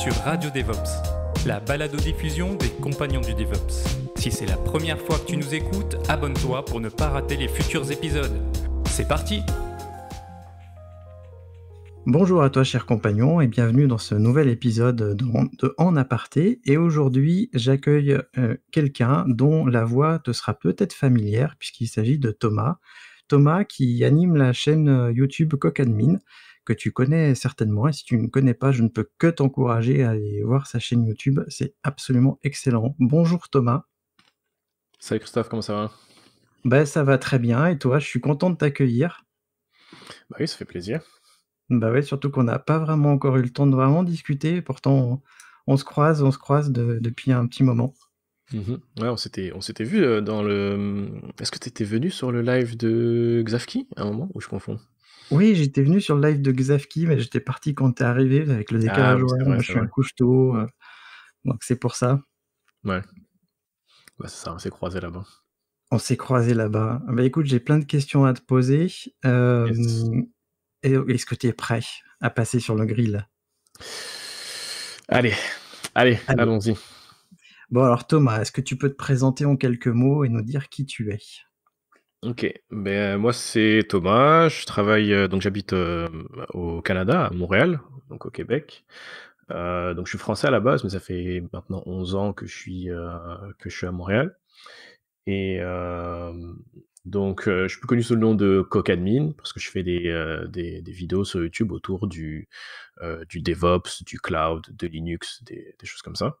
sur Radio DevOps, la balado-diffusion des compagnons du DevOps. Si c'est la première fois que tu nous écoutes, abonne-toi pour ne pas rater les futurs épisodes. C'est parti Bonjour à toi chers compagnons et bienvenue dans ce nouvel épisode de En aparté. Et aujourd'hui j'accueille euh, quelqu'un dont la voix te sera peut-être familière puisqu'il s'agit de Thomas. Thomas qui anime la chaîne euh, YouTube Admin que tu connais certainement. Et si tu ne connais pas, je ne peux que t'encourager à aller voir sa chaîne YouTube. C'est absolument excellent. Bonjour Thomas. Salut Christophe, comment ça va ben, ça va très bien. Et toi, je suis content de t'accueillir. Bah oui, ça fait plaisir. Bah ouais, surtout qu'on n'a pas vraiment encore eu le temps de vraiment discuter. Pourtant, on, se croise, on se croise depuis un petit moment. Mhm. on s'était, on s'était vu euh, dans le. Est-ce que tu étais venu sur le live de Xavki à un moment ou je confonds oui, j'étais venu sur le live de Xavki, mais j'étais parti quand t'es arrivé avec le décalage. Ah je suis un couche tôt. Euh, donc c'est pour ça. Ouais. Bah, c'est ça, on s'est croisé là-bas. On s'est croisé là-bas. Bah écoute, j'ai plein de questions à te poser. Euh, oh, est-ce que tu es prêt à passer sur le grill allez, allez. allons-y. Bon alors Thomas, est-ce que tu peux te présenter en quelques mots et nous dire qui tu es OK, ben, euh, moi c'est Thomas, je travaille, euh, donc j'habite, euh, au Canada, à Montréal, donc au Québec. donc je suis français à la base, mais ça fait maintenant 11 ans que je suis, que je suis à Montréal et donc je suis plus connu sous le nom de CoqAdmin, parce que je fais des, vidéos sur YouTube autour du, du DevOps, du cloud, de Linux, des choses comme ça.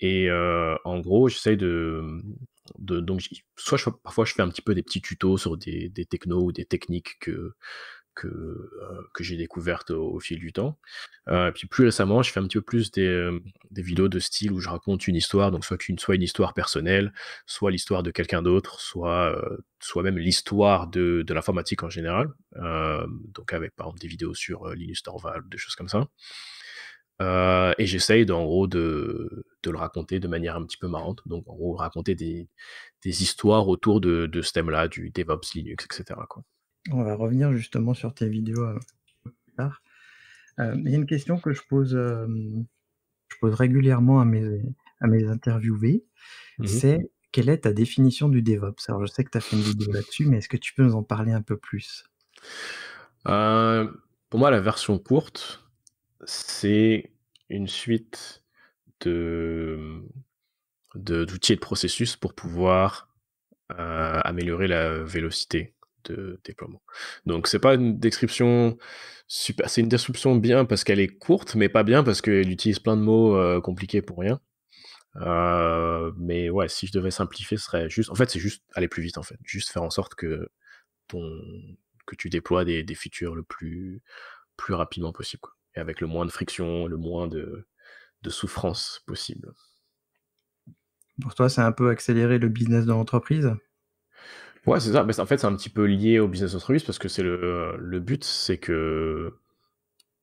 Et en gros, j'essaie de, mmh, de, donc soit parfois je fais un petit peu des petits tutos sur des, des technos ou des techniques que que, que j'ai découvertes au, fil du temps. Euh, et puis plus récemment, je fais un petit peu plus des, mmh, des, vidéos de style où je raconte une histoire, donc soit une, soit une histoire personnelle, soit l'histoire de quelqu'un d'autre, soit, soit même l'histoire de, de l'informatique en général, donc avec par exemple des vidéos sur Linus Torvald, des choses comme ça. Euh, et j'essaye en gros de, de, le raconter de manière un petit peu marrante. Donc en gros, raconter des, des histoires autour de, de ce thème-là, du DevOps, Linux, etc. Quoi. On va revenir justement sur tes vidéos euh, tard. Euh, il y a une question que je pose, je pose régulièrement à mes, à mes interviewés. Mmh C'est quelle est ta définition du DevOps Alors je sais que tu as fait une vidéo là-dessus, mais est-ce que tu peux nous en parler un peu plus Pour moi, la version courte, c'est une suite de d'outils et de processus pour pouvoir euh, améliorer la vélocité de déploiement. Donc c'est pas une description super, c'est une description bien parce qu'elle est courte, mais pas bien parce qu'elle utilise plein de mots euh, compliqués pour rien. Euh, mais ouais, si je devais simplifier, ce serait juste. En fait, c'est juste aller plus vite en fait, juste faire en sorte que que tu déploies des, des features le plus plus rapidement possible et avec le moins de friction, le moins de, souffrance possible. Pour toi, c'est un peu accélérer le business de l'entreprise Ouais, c'est ça. Mais en fait, c'est un petit peu lié au business d'entreprise parce que c'est le, but, c'est que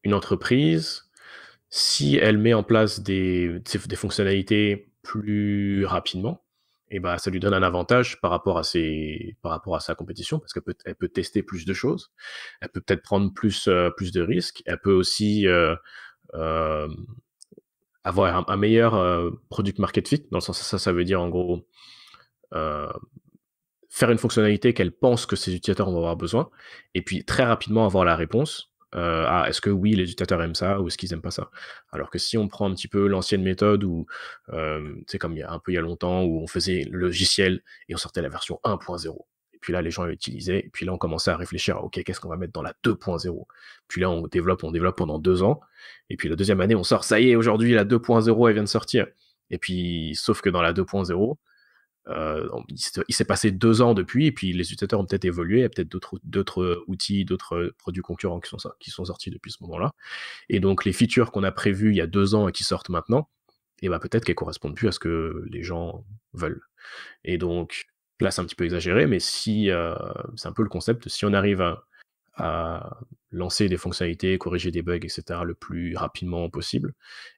une entreprise, si elle met en place des fonctionnalités plus rapidement, et bah, ça lui donne un avantage par rapport à ses, par rapport à sa compétition parce qu'elle peut, elle peut tester plus de choses, elle peut peut-être prendre plus, euh, plus de risques, elle peut aussi euh, euh, avoir un, meilleur product market fit. Dans le sens ça, ça veut dire en gros faire une fonctionnalité qu'elle pense que ses utilisateurs vont avoir besoin et puis très rapidement avoir la réponse euh, ah, est-ce que oui, les utilisateurs aiment ça ou est-ce qu'ils aiment pas ça Alors que si on prend un petit peu l'ancienne méthode où, c'est comme il y a un peu il y a longtemps, où on faisait le logiciel et on sortait la version 1.0. Et puis là, les gens l'utilisaient. Et puis là, on commençait à réfléchir OK, qu'est-ce qu'on va mettre dans la 2.0 Puis là, on développe, on développe pendant deux ans. Et puis la deuxième année, on sort, ça y est, aujourd'hui, la 2.0, elle vient de sortir. Et puis, sauf que dans la 2.0, euh, il s'est passé deux ans depuis, et puis les utilisateurs ont peut-être évolué, il y a peut-être d'autres outils, d'autres euh, produits concurrents qui sont, qui sont sortis depuis ce moment-là. Et donc les features qu'on a prévues il y a deux ans et qui sortent maintenant, et eh ben, peut-être qu'elles correspondent plus à ce que les gens veulent. Et donc là c'est un petit peu exagéré, mais si euh, c'est un peu le concept, si on arrive à, lancer des fonctionnalités, corriger des bugs, etc. le plus rapidement possible,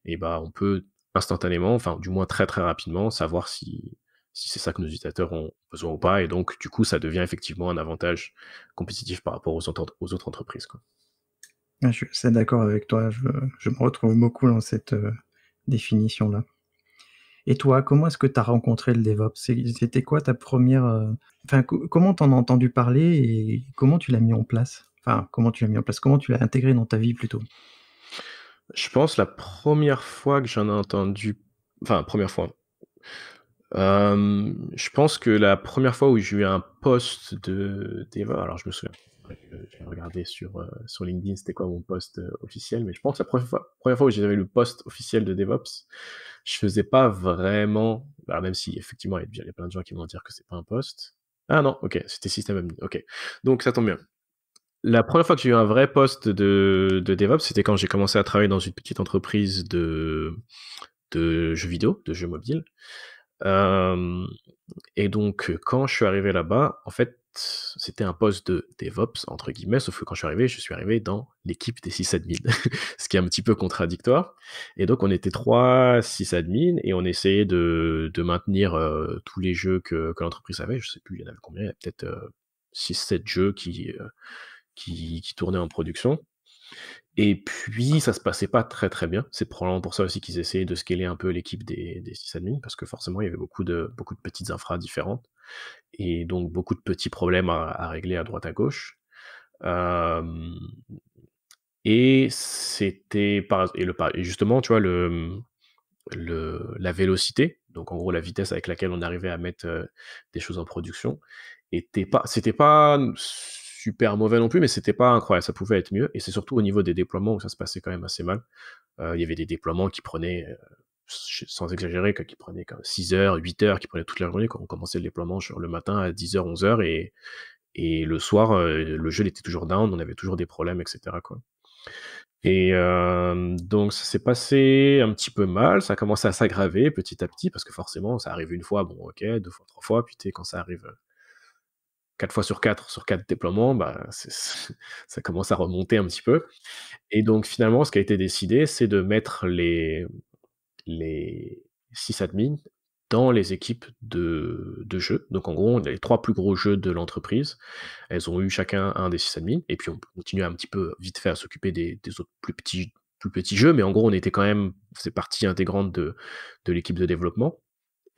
et eh ben, on peut instantanément, enfin du moins très très rapidement, savoir si si c'est ça que nos utilisateurs ont besoin ou pas. Et donc, du coup, ça devient effectivement un avantage compétitif par rapport aux, autres entreprises. Quoi. Ah, je suis d'accord avec toi. Je, me retrouve beaucoup dans cette euh, définition-là. Et toi, comment est-ce que tu as rencontré le DevOps C'était quoi ta première. Euh, enfin, comment t'en as entendu parler et comment tu l'as mis en place Enfin, comment tu l'as mis en place Comment tu l'as intégré dans ta vie plutôt Je pense la première fois que j'en ai entendu. Enfin, première fois. Euh, je pense que la première fois où j'ai eu un poste de devops, alors je me souviens, euh, j'ai regardé sur, euh, sur LinkedIn c'était quoi mon poste officiel, mais je pense que la première fois, première fois où j'avais le poste officiel de DevOps, je faisais pas vraiment, alors bah, même si effectivement il y a plein de gens qui vont dire que c'est pas un poste, Ah non, ok, c'était système admin, ok. Donc ça tombe bien. La première fois que j'ai eu un vrai poste de, DevOps, c'était quand j'ai commencé à travailler dans une petite entreprise de, de jeux vidéo, de jeux mobiles et donc, quand je suis arrivé là-bas, en fait, c'était un poste de DevOps, entre guillemets, sauf que quand je suis arrivé, je suis arrivé dans l'équipe des 6 admins, ce qui est un petit peu contradictoire. Et donc, on était 3 6 admins et on essayait de, de maintenir tous les jeux que, que l'entreprise avait. Je sais plus, il y en avait combien, il y avait peut-être 6-7 jeux qui, qui, qui, tournaient en production. Et puis, ça se passait pas très très bien. C'est probablement pour ça aussi qu'ils essayaient de scaler un peu l'équipe des, des admins, parce que forcément, il y avait beaucoup de, beaucoup de petites infras différentes, et donc beaucoup de petits problèmes à, régler à droite à gauche. et c'était et le et justement, tu vois, le, le, la vélocité, donc en gros la vitesse avec laquelle on arrivait à mettre des choses en production, était pas, c'était pas super mauvais non plus, mais c'était pas incroyable, ça pouvait être mieux. Et c'est surtout au niveau des déploiements où ça se passait quand même assez mal. Euh, il y avait des déploiements qui prenaient, euh, sans exagérer, qui prenaient comme 6 heures, 8 heures, qui prenaient toute la journée. Quand on commençait le déploiement sur le matin à 10h, 11h, et, et le soir, euh, le jeu était toujours down, on avait toujours des problèmes, etc. Quoi. Et donc ça s'est passé un petit peu mal, ça a commencé à s'aggraver petit à petit, parce que forcément, ça arrive une fois, bon ok, deux fois, trois fois, puis quand ça arrive 4 fois sur 4 sur 4 déploiements, bah, ça commence à remonter un petit peu. Et donc finalement, ce qui a été décidé, c'est de mettre les, les admins dans les équipes de, de jeux. Donc en gros, on a les trois plus gros jeux de l'entreprise. Elles ont eu chacun un des admins. Et puis on continue un petit peu vite fait à s'occuper des, des autres plus petits plus petits jeux, mais en gros, on était quand même, c'est partie intégrante de, de l'équipe de développement.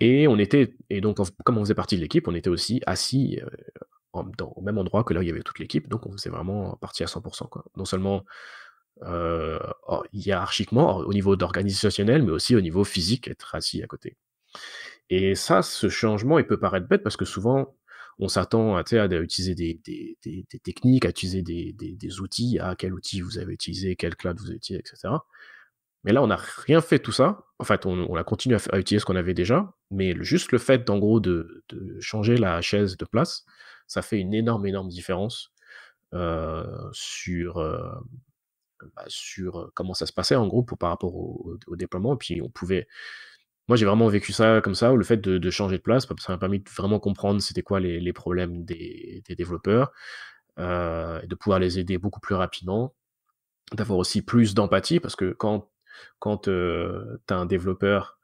Et on était, et donc comme on faisait partie de l'équipe, on était aussi assis euh, dans, au même endroit que là où il y avait toute l'équipe, donc on faisait vraiment partie à 100%. Quoi. Non seulement euh, hiérarchiquement, au niveau d'organisationnel, mais aussi au niveau physique, être assis à côté. Et ça, ce changement, il peut paraître bête parce que souvent, on s'attend à, à, utiliser des, techniques, à utiliser des, outils, à quel outil vous avez utilisé, quel cloud vous avez utilisé, etc. Mais là, on n'a rien fait tout ça. En fait, on, a continué à utiliser ce qu'on avait déjà, mais juste le fait, en gros, de, changer la chaise de place, ça fait une énorme, énorme différence sur, bah, sur comment ça se passait, en gros, par rapport au, déploiement. Et puis, on pouvait. Moi, j'ai vraiment vécu ça comme ça, le fait de, changer de place, bah, ça m'a permis de vraiment comprendre c'était quoi les, problèmes des, développeurs, et de pouvoir les aider beaucoup plus rapidement, d'avoir aussi plus d'empathie, parce que quand, quand tu as un développeur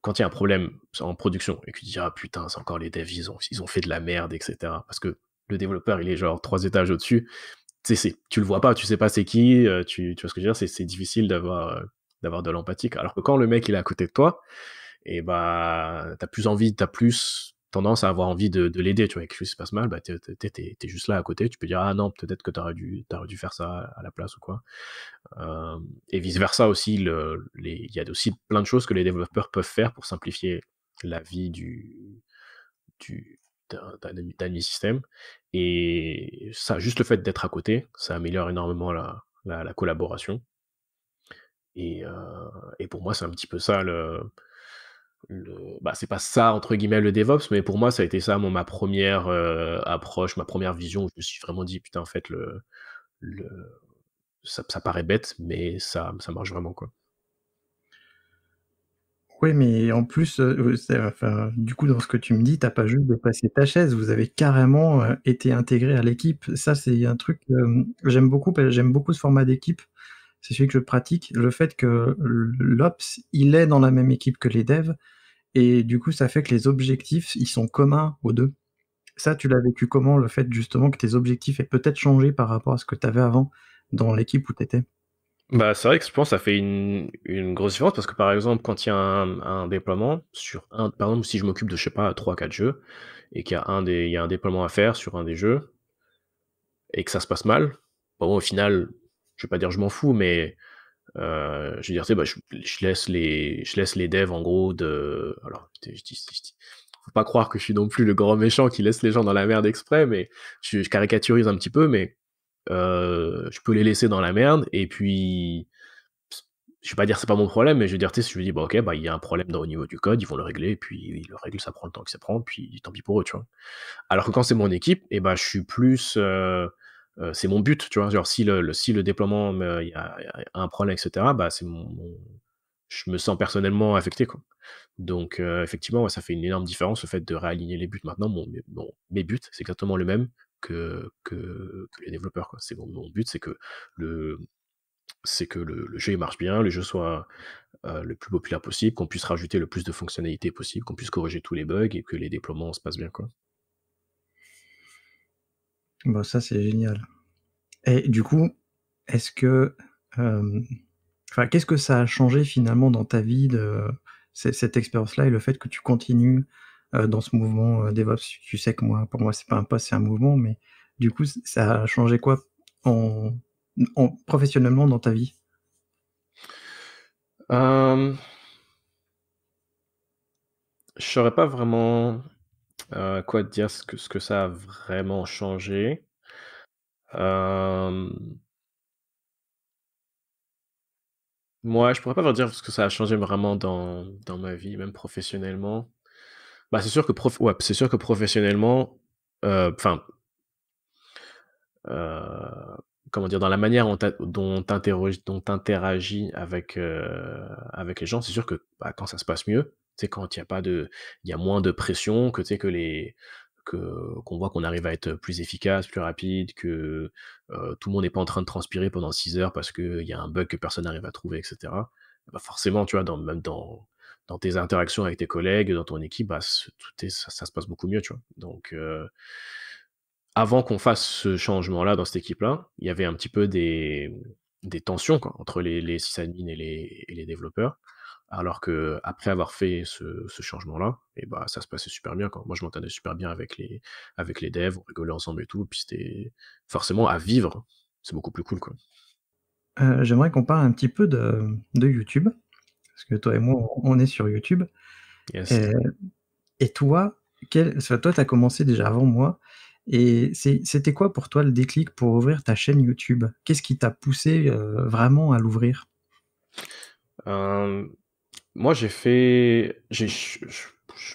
quand il y a un problème en production et que tu dis ah putain c'est encore les devs ils ont, ont fait de la merde etc parce que le développeur il est genre trois étages au dessus c'est, tu le vois pas tu sais pas c'est qui euh, tu, vois ce que je veux dire c'est, difficile d'avoir euh, d'avoir de l'empathie alors que quand le mec il est à côté de toi et eh bah t'as plus envie t'as plus tendance à avoir envie de, l'aider, tu vois, quelque chose se passe mal, bah, t'es, juste là à côté, tu peux dire, ah non, peut-être que t'aurais dû, dû faire ça à la place ou quoi. et vice-versa aussi, il y a aussi plein de choses que les développeurs peuvent faire pour simplifier la vie du, d'un, système. Et ça, juste le fait d'être à côté, ça améliore énormément la, collaboration. Et, et, pour moi, c'est un petit peu ça le, bah, c'est pas ça entre guillemets le DevOps, mais pour moi ça a été ça ma première euh, approche, ma première vision je me suis vraiment dit putain en fait Ça, paraît bête, mais ça, marche vraiment quoi. Oui, mais en plus, euh, du coup, dans ce que tu me dis, t'as pas juste passer ta chaise, vous avez carrément euh, été intégré à l'équipe. Ça, c'est un truc j'aime beaucoup. J'aime beaucoup ce format d'équipe c'est celui que je pratique, le fait que l'Ops, il est dans la même équipe que les devs, et du coup, ça fait que les objectifs, ils sont communs aux deux. Ça, tu l'as vécu comment, le fait justement que tes objectifs aient peut-être changé par rapport à ce que tu avais avant dans l'équipe où tu étais bah, c'est vrai que je pense que ça fait une, grosse différence parce que par exemple, quand il y a un, déploiement, sur un, par exemple, si je m'occupe de, je sais pas, 3-4 jeux et qu'il y, a un y a un déploiement à faire sur un des jeux et que ça se passe mal, au final, je vais pas dire je m'en fous, mais euh, je veux dire, bah, je, je, laisse les, je laisse les devs en gros de. Alors, je faut pas croire que je suis non plus le grand méchant qui laisse les gens dans la merde exprès, mais je, caricaturise un petit peu, mais euh, je peux les laisser dans la merde. Et puis, je vais pas dire c'est pas mon problème, mais je veux dire, tu sais, si je me dis, bah ok, bah il y a un problème dans, au niveau du code, ils vont le régler, et puis ils le règlent, ça prend le temps que ça prend, puis tant pis pour eux, tu vois. Alors que quand c'est mon équipe, et eh ben je suis plus. Euh, euh, c'est mon but, tu vois. si le, si le déploiement il euh, y, a un problème, etc., bah, c'est mon, je me sens personnellement affecté, quoi. Donc, euh, effectivement, ça fait une énorme différence le fait de réaligner les buts. Maintenant, mon, mes buts, c'est exactement le même que, que, les développeurs, C'est mon, but, c'est que le, c'est que le, jeu marche bien, le jeu soit le plus populaire possible, qu'on puisse rajouter le plus de fonctionnalités possible, qu'on puisse corriger tous les bugs et que les déploiements se passent bien. Quoi. Bon, bah, ça, c'est génial. Et du coup, est-ce que. qu'est-ce que ça a changé finalement dans ta vie de cette expérience-là et le fait que tu continues dans ce mouvement DevOps Tu sais que moi, pour moi, c'est pas un poste, c'est un mouvement, mais du coup, ça a changé quoi en, professionnellement dans ta vie Je saurais pas vraiment euh, quoi dire ce que, ce que ça a vraiment changé Moi, je pourrais pas vous dire ce que ça a changé vraiment dans, dans ma vie, même professionnellement. Bah, c'est sûr que ouais, c'est sûr que professionnellement, euh, enfin, euh, comment dire, dans la manière dont tu dont interagis avec, avec les gens, c'est sûr que bah, quand ça se passe mieux, quand il y a pas de, il y a moins de pression, que tu sais que les, que qu'on voit qu'on arrive à être plus efficace, plus rapide, que euh, tout le monde n'est pas en train de transpirer pendant 6 heures parce qu'il y a un bug que personne n'arrive à trouver, etc. Bah, forcément, tu vois, même dans, tes interactions avec tes collègues, dans ton équipe, bah, tout ça, se passe beaucoup mieux, tu vois. Donc, euh, avant qu'on fasse ce changement-là dans cette équipe-là, il y avait un petit peu des, tensions entre les, les et les, et les développeurs. Alors que après avoir fait ce, changement-là, et eh bah ça se passait super bien. moi je m'entendais super bien avec les avec les devs, on rigolait ensemble et tout. Puis c'était forcément à vivre, c'est beaucoup plus cool quoi. Euh, j'aimerais qu'on parle un petit peu de, YouTube, parce que toi et moi on est sur YouTube. Et, toi, quel, as toi as commencé déjà avant moi. Et c'était quoi pour toi le déclic pour ouvrir ta chaîne YouTube Qu'est-ce qui t'a poussé euh, vraiment à l'ouvrir euh, moi, j'ai fait. je ne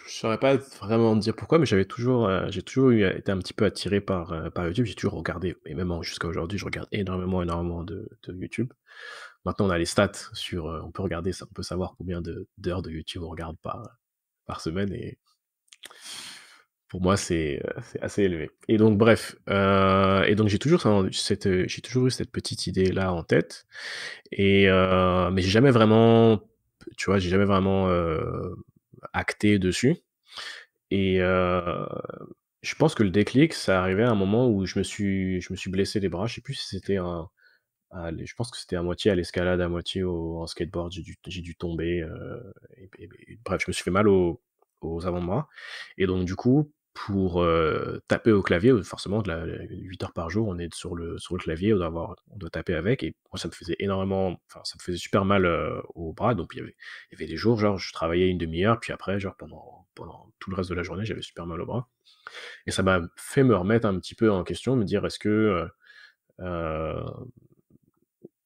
saurais pas vraiment dire pourquoi, mais j'avais toujours, euh, j'ai toujours euh, été un petit peu attiré par, euh, par YouTube. J'ai toujours regardé, et même jusqu'à aujourd'hui, je regarde énormément, énormément de, YouTube. Maintenant, on a les stats sur. on peut regarder, on peut savoir combien de, d'heures de YouTube on regarde par, par semaine. Et pour moi, c'est, assez élevé. Et donc, bref. et donc, j'ai toujours, cette, j'ai toujours eu cette petite idée-là en tête. Et, euh, mais j'ai jamais vraiment tu vois, j'ai jamais vraiment euh, acté dessus. Et euh, je pense que le déclic, ça arrivait à un moment où je me suis, je me suis blessé les bras. Je sais plus si c'était un, à, je pense que c'était à moitié à l'escalade, à moitié au, en skateboard. J'ai dû, tomber. Euh, bref, je me suis fait mal aux avant-bras. Et donc, du coup, pour euh, taper au clavier, euh, forcément, de la, 8 heures par jour, on est sur le, sur le clavier, on doit, avoir, on doit taper avec. Et moi, ça me faisait énormément, enfin, ça me faisait super mal euh, au bras. Donc, il y, avait, il y avait des jours, genre, je travaillais une demi-heure, puis après, genre, pendant, pendant tout le reste de la journée, j'avais super mal au bras. Et ça m'a fait me remettre un petit peu en question, me dire, est-ce que euh,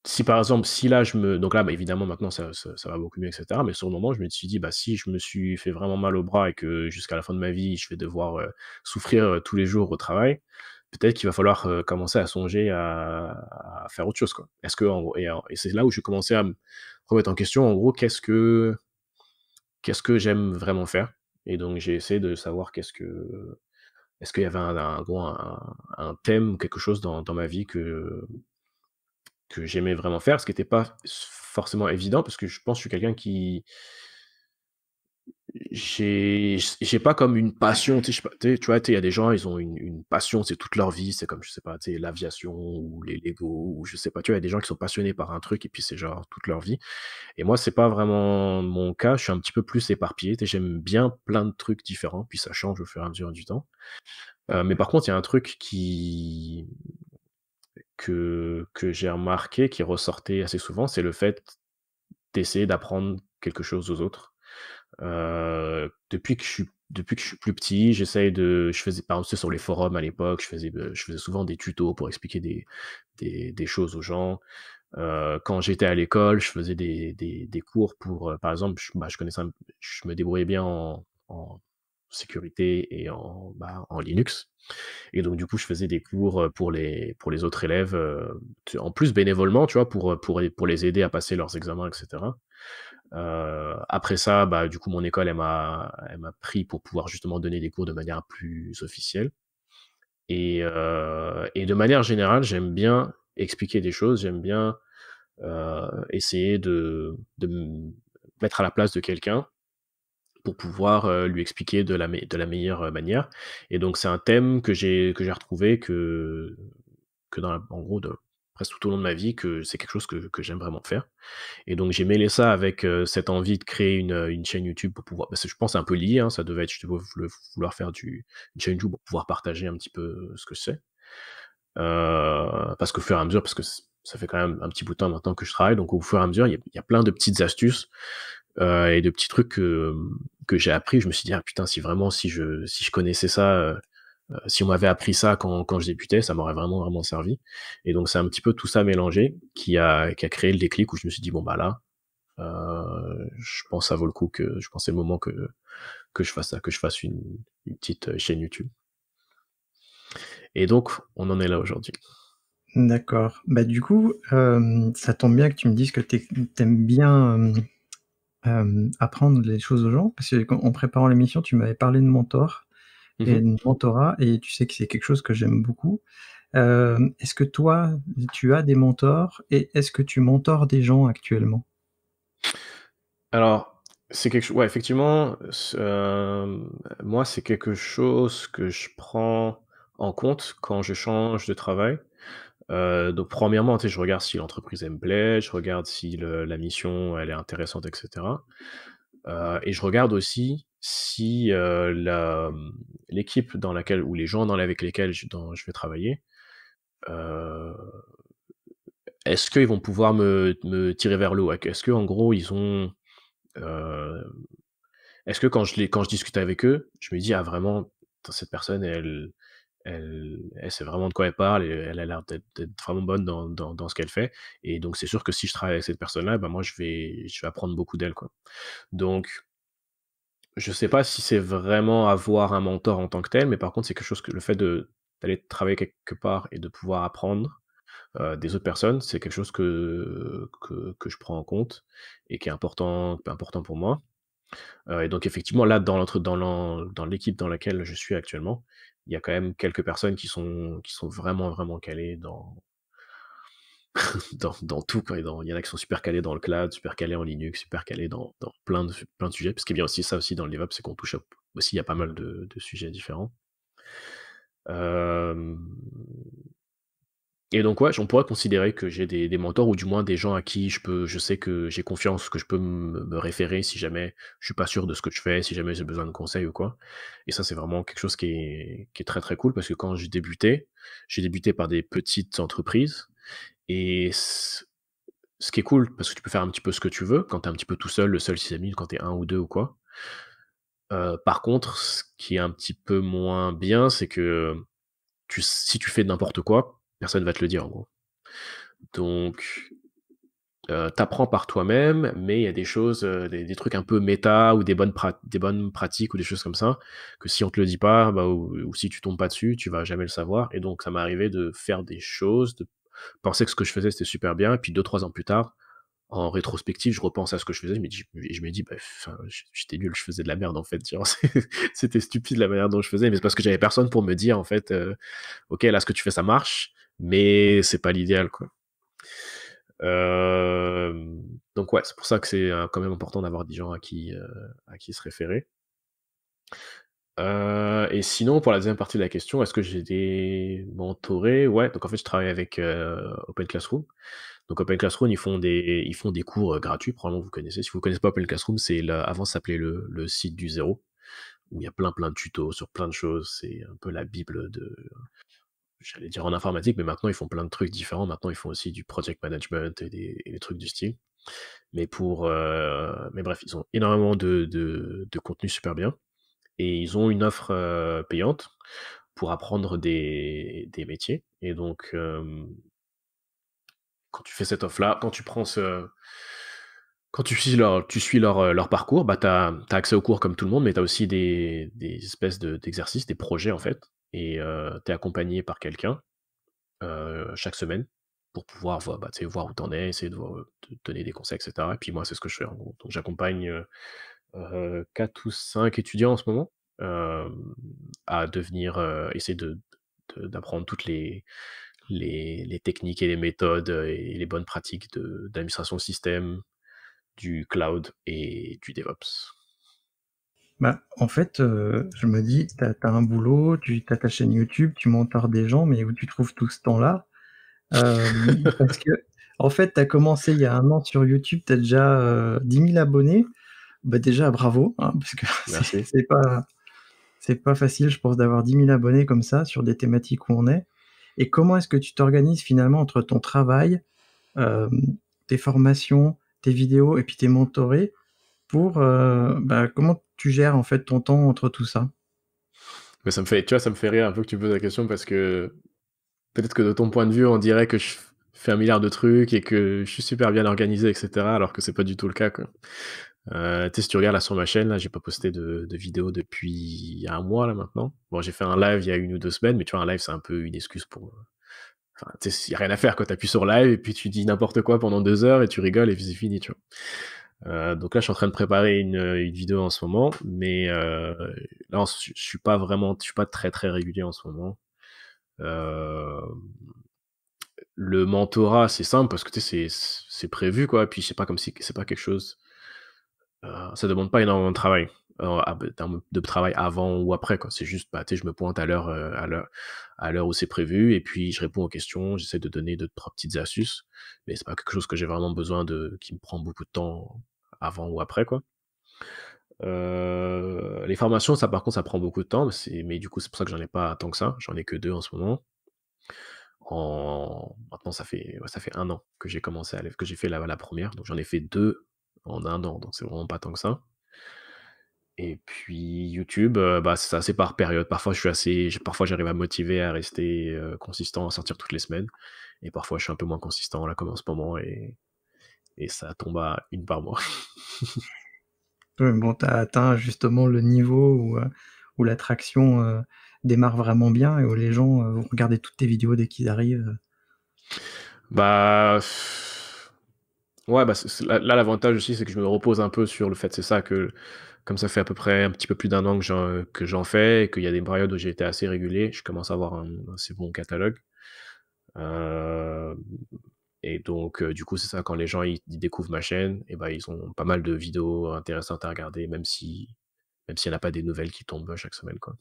si par exemple, si là je me. Donc là, bah, évidemment, maintenant ça, va beaucoup mieux, etc. Mais sur le moment, je me suis dit, bah, si je me suis fait vraiment mal au bras et que jusqu'à la fin de ma vie, je vais devoir euh, souffrir euh, tous les jours au travail, peut-être qu'il va falloir euh, commencer à songer à, faire autre chose. Est-ce que, et, c'est là où je commençais à me remettre en question, en gros, qu'est-ce que, qu'est-ce que j'aime vraiment faire Et donc j'ai essayé de savoir qu'est-ce que. Est-ce qu'il y avait un, un, thème ou quelque chose dans, dans ma vie que que j'aimais vraiment faire, ce qui n'était pas forcément évident, parce que je pense que je suis quelqu'un qui. J'ai pas comme une passion, tu vois, il y a des gens, ils ont une, passion, c'est toute leur vie, c'est comme, je sais pas, l'aviation ou les Lego, ou je sais pas, tu vois, il y a des gens qui sont passionnés par un truc et puis c'est genre toute leur vie. Et moi, c'est pas vraiment mon cas, je suis un petit peu plus éparpillé, j'aime bien plein de trucs différents, puis ça change au fur et à mesure du temps. mais par contre, il y a un truc qui, que, que j'ai remarqué, qui ressortait assez souvent, c'est le fait d'essayer d'apprendre quelque chose aux autres. depuis que je suis depuis que je suis plus petit, j'essaye de, je faisais par exemple sur les forums à l'époque, je faisais, je faisais souvent des tutos pour expliquer des, des, choses aux gens. quand j'étais à l'école, je faisais des, des, cours pour, par exemple, je, bah, connaissais, je me débrouillais bien en, sécurité et en, bah, en Linux. Et donc, du coup, je faisais des cours pour les, pour les autres élèves, en plus bénévolement, tu vois, pour, pour, pour les aider à passer leurs examens, etc. après ça, bah, du coup, mon école, elle m'a, m'a pris pour pouvoir justement donner des cours de manière plus officielle. Et, de manière générale, j'aime bien expliquer des choses, j'aime bien essayer de, de mettre à la place de quelqu'un pour pouvoir euh, lui expliquer de la, meilleure euh, manière. Et donc c'est un thème que j'ai retrouvé que dans en gros presque tout au long de ma vie que c'est quelque chose que, j'aime vraiment faire. Et donc j'ai mêlé ça avec euh, cette envie de créer une, chaîne YouTube pour pouvoir, parce que je pense un peu lié, hein, ça devait être, je devais vouloir faire du, chaîne YouTube pour pouvoir partager un petit peu ce que c'est. Euh, parce qu'au fur et à mesure, parce que ça fait quand même un petit bout de temps maintenant que je travaille, donc au fur et à mesure, il y, a plein de petites astuces et de petits trucs que, que j'ai appris, je me suis dit, ah, putain, si vraiment, si je, si je connaissais ça, euh, euh, si on m'avait appris ça quand, quand je débutais, ça m'aurait vraiment, vraiment servi. Et donc, c'est un petit peu tout ça mélangé qui a, qui a créé le déclic où je me suis dit, bon, bah là, euh, je pense ça vaut le coup que, je pense c'est le moment que, que je fasse ça, que je fasse une, petite chaîne YouTube. Et donc, on en est là aujourd'hui. D'accord. Bah, du coup, ça tombe bien que tu me dises que tu aimes bien euh, apprendre les choses aux gens. Parce qu'en préparant l'émission, tu m'avais parlé de mentor mhm. et de mentorat, et tu sais que c'est quelque chose que j'aime beaucoup. Euh, est-ce que toi, tu as des mentors et est-ce que tu mentors des gens actuellement Alors, c'est quelque chose. effectivement, euh, moi, c'est quelque chose que je prends en compte quand je change de travail. Euh, donc, premièrement, je regarde si l'entreprise me plaît, je regarde si la mission elle est intéressante, etc. Euh, et je regarde aussi si euh, l'équipe dans laquelle ou les gens dans, avec lesquels je, je vais travailler, est-ce qu'ils vont pouvoir me, tirer vers le haut Est-ce que en gros ils ont est-ce que quand je, les, quand je discute avec eux, je me dis, ah vraiment, cette personne, elle, elle, sait vraiment de quoi elle parle elle a l'air d'être vraiment bonne dans, ce qu'elle fait. Et donc, c'est sûr que si je travaille avec cette personne-là, ben moi, je vais, je vais apprendre beaucoup d'elle. Quoi. Donc, je sais pas si c'est vraiment avoir un mentor en tant que tel, mais par contre, c'est quelque chose que le fait d'aller travailler quelque part et de pouvoir apprendre euh, des autres personnes, c'est quelque chose que, que, je prends en compte et qui est important, important pour moi. Euh, et donc, effectivement, là, dans, dans, dans l'équipe dans laquelle je suis actuellement, il y a quand même quelques personnes qui sont, qui sont vraiment, vraiment calées dans, dans, tout. il y en a qui sont super calés dans le cloud, super calés en Linux, super calés dans, plein, de, plein de sujets. Parce qu'il y a aussi ça aussi dans le DevOps, c'est qu'on touche aussi, il y a pas mal de, de sujets différents. Euh, et donc, on pourrait considérer que j'ai des, mentors ou du moins des gens à qui je peux, je sais que j'ai confiance, que je peux me référer si jamais je suis pas sûr de ce que je fais, si jamais j'ai besoin de conseils ou quoi. Et ça, c'est vraiment quelque chose qui est, très très cool parce que quand j'ai débuté, j'ai débuté par des petites entreprises et ce qui est cool parce que tu peux faire un petit peu ce que tu veux quand tu es un petit peu tout seul, le seul 6 amis, quand tu es un ou deux ou quoi. Euh, par contre, ce qui est un petit peu moins bien, c'est que si tu fais n'importe quoi, Personne va te le dire en gros. Donc, euh, t'apprends par toi-même, mais il y a des choses, euh, des, trucs un peu méta ou des bonnes, des bonnes pratiques ou des choses comme ça, que si on te le dit pas, bah, ou, si tu tombes pas dessus, tu vas jamais le savoir. Et donc, ça m'est arrivé de faire des choses, de penser que ce que je faisais c'était super bien, et puis deux, trois ans plus tard, en rétrospective, je repense à ce que je faisais, je me dis, je me dis bah, j'étais nul, je faisais de la merde en fait. C'était stupide la manière dont je faisais, mais c'est parce que j'avais personne pour me dire en fait, euh, ok, là ce que tu fais ça marche, mais c'est pas l'idéal, quoi. Euh, donc ouais, c'est pour ça que c'est euh, quand même important d'avoir des gens à qui, euh, à qui se référer. et sinon, pour la deuxième partie de la question, est-ce que j'ai des mentorés Ouais, donc en fait, je travaille avec Open Classroom. Donc Open Classroom, ils font des, ils font des cours gratuits, probablement vous connaissez. Si vous ne connaissez pas Open Classroom, c'est avant s'appelait le, le, site du zéro, où il y a plein plein de tutos sur plein de choses. C'est un peu la bible de, j'allais dire en informatique, mais maintenant ils font plein de trucs différents. Maintenant ils font aussi du project management et des, trucs du style. Mais pour, euh, mais bref, ils ont énormément de, contenu super bien et ils ont une offre euh, payante pour apprendre des, métiers. Et donc, quand tu fais cette offre-là, quand tu prends ce, quand tu suis leur, tu suis leur, leur parcours, bah, tu as, accès aux cours comme tout le monde, mais tu as aussi des, espèces d'exercices, des projets en fait, et tu es accompagné par quelqu'un chaque semaine pour pouvoir voir, bah, voir où t'en es, essayer de, voir, donner des conseils, etc. Et puis moi, c'est ce que je fais en gros. Donc j'accompagne euh, 4 ou 5 étudiants en ce moment à devenir, essayer de, d'apprendre toutes les, les, les, techniques et les méthodes et les bonnes pratiques d'administration système, du cloud et du DevOps. Bah, en fait, euh, je me dis, tu as, un boulot, tu as ta chaîne YouTube, tu mentors des gens, mais où tu trouves tout ce temps-là euh, Parce que, en fait, tu as commencé il y a un an sur YouTube, tu as déjà 10 euh, 000 abonnés. Bah, déjà, bravo, hein, parce que c'est pas, pas facile, je pense, d'avoir 10 000 abonnés comme ça sur des thématiques où on est. Et comment est-ce que tu t'organises finalement entre ton travail, tes formations, tes vidéos et puis tes mentorés pour bah, comment tu gères en fait ton temps entre tout ça Mais ça me fait, tu vois, ça me fait rire un peu que tu poses la question parce que peut-être que de ton point de vue, on dirait que je fais un milliard de trucs et que je suis super bien organisé, etc. Alors que c'est pas du tout le cas. Quoi. Euh, tu sais, si tu regardes là sur ma chaîne, là, j'ai pas posté de, vidéo depuis un mois là maintenant. Bon, j'ai fait un live il y a une ou deux semaines, mais tu vois, un live c'est un peu une excuse pour. Enfin, tu sais, a rien à faire quand appuies sur live et puis tu dis n'importe quoi pendant deux heures et tu rigoles et puis c'est fini, tu vois. Euh, donc là, je suis en train de préparer une, vidéo en ce moment, mais euh, là, je suis pas vraiment, je suis pas très très régulier en ce moment. Euh, le mentorat, c'est simple parce que c'est prévu quoi. Et puis c'est pas comme si c'est pas quelque chose, ça demande pas énormément de travail, de travail avant ou après quoi. C'est juste, bah, je me pointe à l'heure à l'heure à l'heure où c'est prévu et puis je réponds aux questions. J'essaie de donner deux trois petites astuces, mais c'est pas quelque chose que j'ai vraiment besoin de, qui me prend beaucoup de temps avant ou après, quoi. Euh, les formations, ça par contre, ça prend beaucoup de temps, mais, mais du coup, c'est pour ça que j'en ai pas tant que ça. J'en ai que deux en ce moment. Maintenant, ça fait, ça fait un an que j'ai commencé à que j'ai fait la, première. Donc, j'en ai fait deux en un an, donc c'est vraiment pas tant que ça. Et puis YouTube, bah bah, c'est par période. Parfois, je suis assez, parfois j'arrive à motiver à rester euh, consistant, à sortir toutes les semaines. Et parfois, je suis un peu moins consistant là comme en ce moment. Et et ça tombe à une par mois. bon, tu as atteint justement le niveau où, euh, où l'attraction euh, démarre vraiment bien et où les gens euh, vont regarder toutes tes vidéos dès qu'ils arrivent. Bah. Ouais, bah, là, l'avantage aussi, c'est que je me repose un peu sur le fait, c'est ça, que comme ça fait à peu près un petit peu plus d'un an que j'en, fais, et qu'il y a des périodes où j'ai été assez régulier, je commence à avoir un, assez bon catalogue. Et donc, euh, du coup, c'est ça, quand les gens ils, découvrent ma chaîne, et eh ben, ils ont pas mal de vidéos intéressantes à regarder, même si même s'il n'y en a pas des nouvelles qui tombent euh, chaque semaine. Quoi.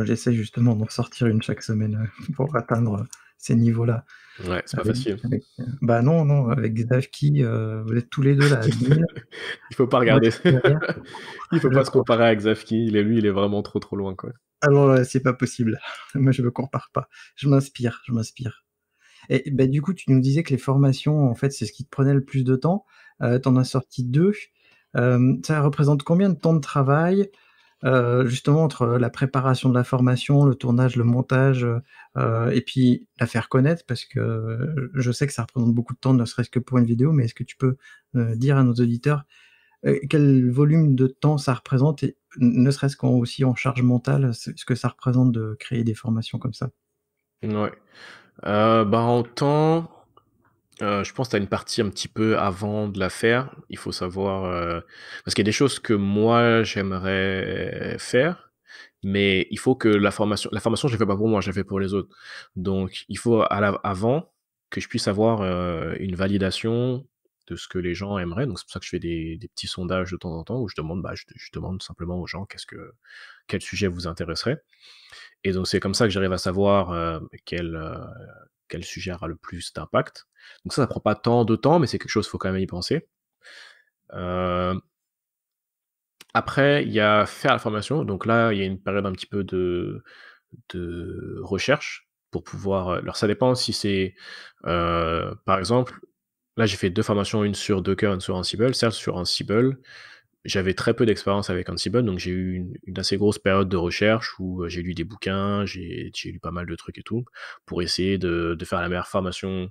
J'essaie justement d'en sortir une chaque semaine euh, pour atteindre ces niveaux-là. Ouais, c'est pas facile. bah non, non, avec Zafki, vous êtes tous les deux là. il faut pas regarder. il faut pas se comparer avec Zafki, Il est lui, il est vraiment trop trop loin quoi. Alors ah c'est pas possible. Moi je me compare pas. Je m'inspire, je m'inspire. Et bah, du coup, tu nous disais que les formations, en fait, c'est ce qui te prenait le plus de temps. Euh, tu en as sorti deux. Euh, ça représente combien de temps de travail euh, justement entre la préparation de la formation, le tournage, le montage, euh, et puis la faire connaître, parce que je sais que ça représente beaucoup de temps, ne serait-ce que pour une vidéo, mais est-ce que tu peux dire à nos auditeurs quel volume de temps ça représente, et ne serait-ce qu'en aussi en charge mentale, ce que ça représente de créer des formations comme ça Ouais. Euh, bah, En temps, euh, je pense que tu as une partie un petit peu avant de la faire. Il faut savoir. Euh, parce qu'il y a des choses que moi, j'aimerais faire, mais il faut que la formation. La formation, je ne la fais pas pour moi, je la fais pour les autres. Donc, il faut avant que je puisse avoir une validation de ce que les gens aimeraient. Donc, c'est pour ça que je fais des, petits sondages de temps en temps où je demande, bah, je, je demande simplement aux gens qu'est-ce que quel sujet vous intéresserait. Et donc, c'est comme ça que j'arrive à savoir euh, quel, euh, quel sujet aura le plus d'impact. Donc, ça, ça prend pas tant de temps, mais c'est quelque chose, faut quand même y penser. Euh, après, il y a faire la formation. Donc là, il y a une période un petit peu de, recherche pour pouvoir. Alors, ça dépend si c'est. par exemple, là, j'ai fait deux formations, une sur Docker, une sur Ansible. Celle sur Ansible, j'avais très peu d'expérience avec Ansible, donc j'ai eu une, assez grosse période de recherche où euh, j'ai lu des bouquins, j'ai lu pas mal de trucs et tout, pour essayer de, faire la meilleure formation,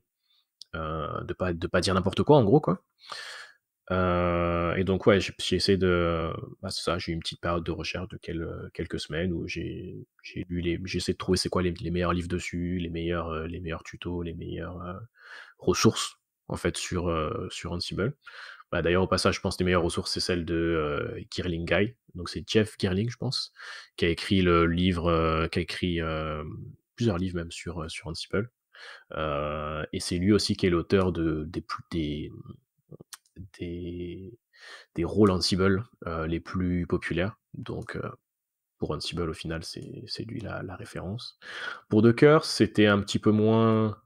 euh, de pas de pas dire n'importe quoi en gros quoi. Euh, et donc ouais, j'ai essayé de, bah, c'est ça, j'ai eu une petite période de recherche de quelques, semaines où j'ai lu les, essayé de trouver c'est quoi les, meilleurs livres dessus, les meilleurs les meilleurs tutos, les meilleures ressources en fait sur sur Ansible. Bah, d'ailleurs, au passage, je pense que les meilleures ressources, c'est celle de euh, Guy. Donc, c'est Jeff Kirling, je pense, qui a écrit le livre, euh, qui a écrit euh, plusieurs livres même sur, euh, sur Ansible. et c'est lui aussi qui est l'auteur de, des, des, des, des rôles Ansible les plus populaires. Donc, pour Ansible, au final, c'est lui la, la référence. Pour Docker, c'était un petit peu moins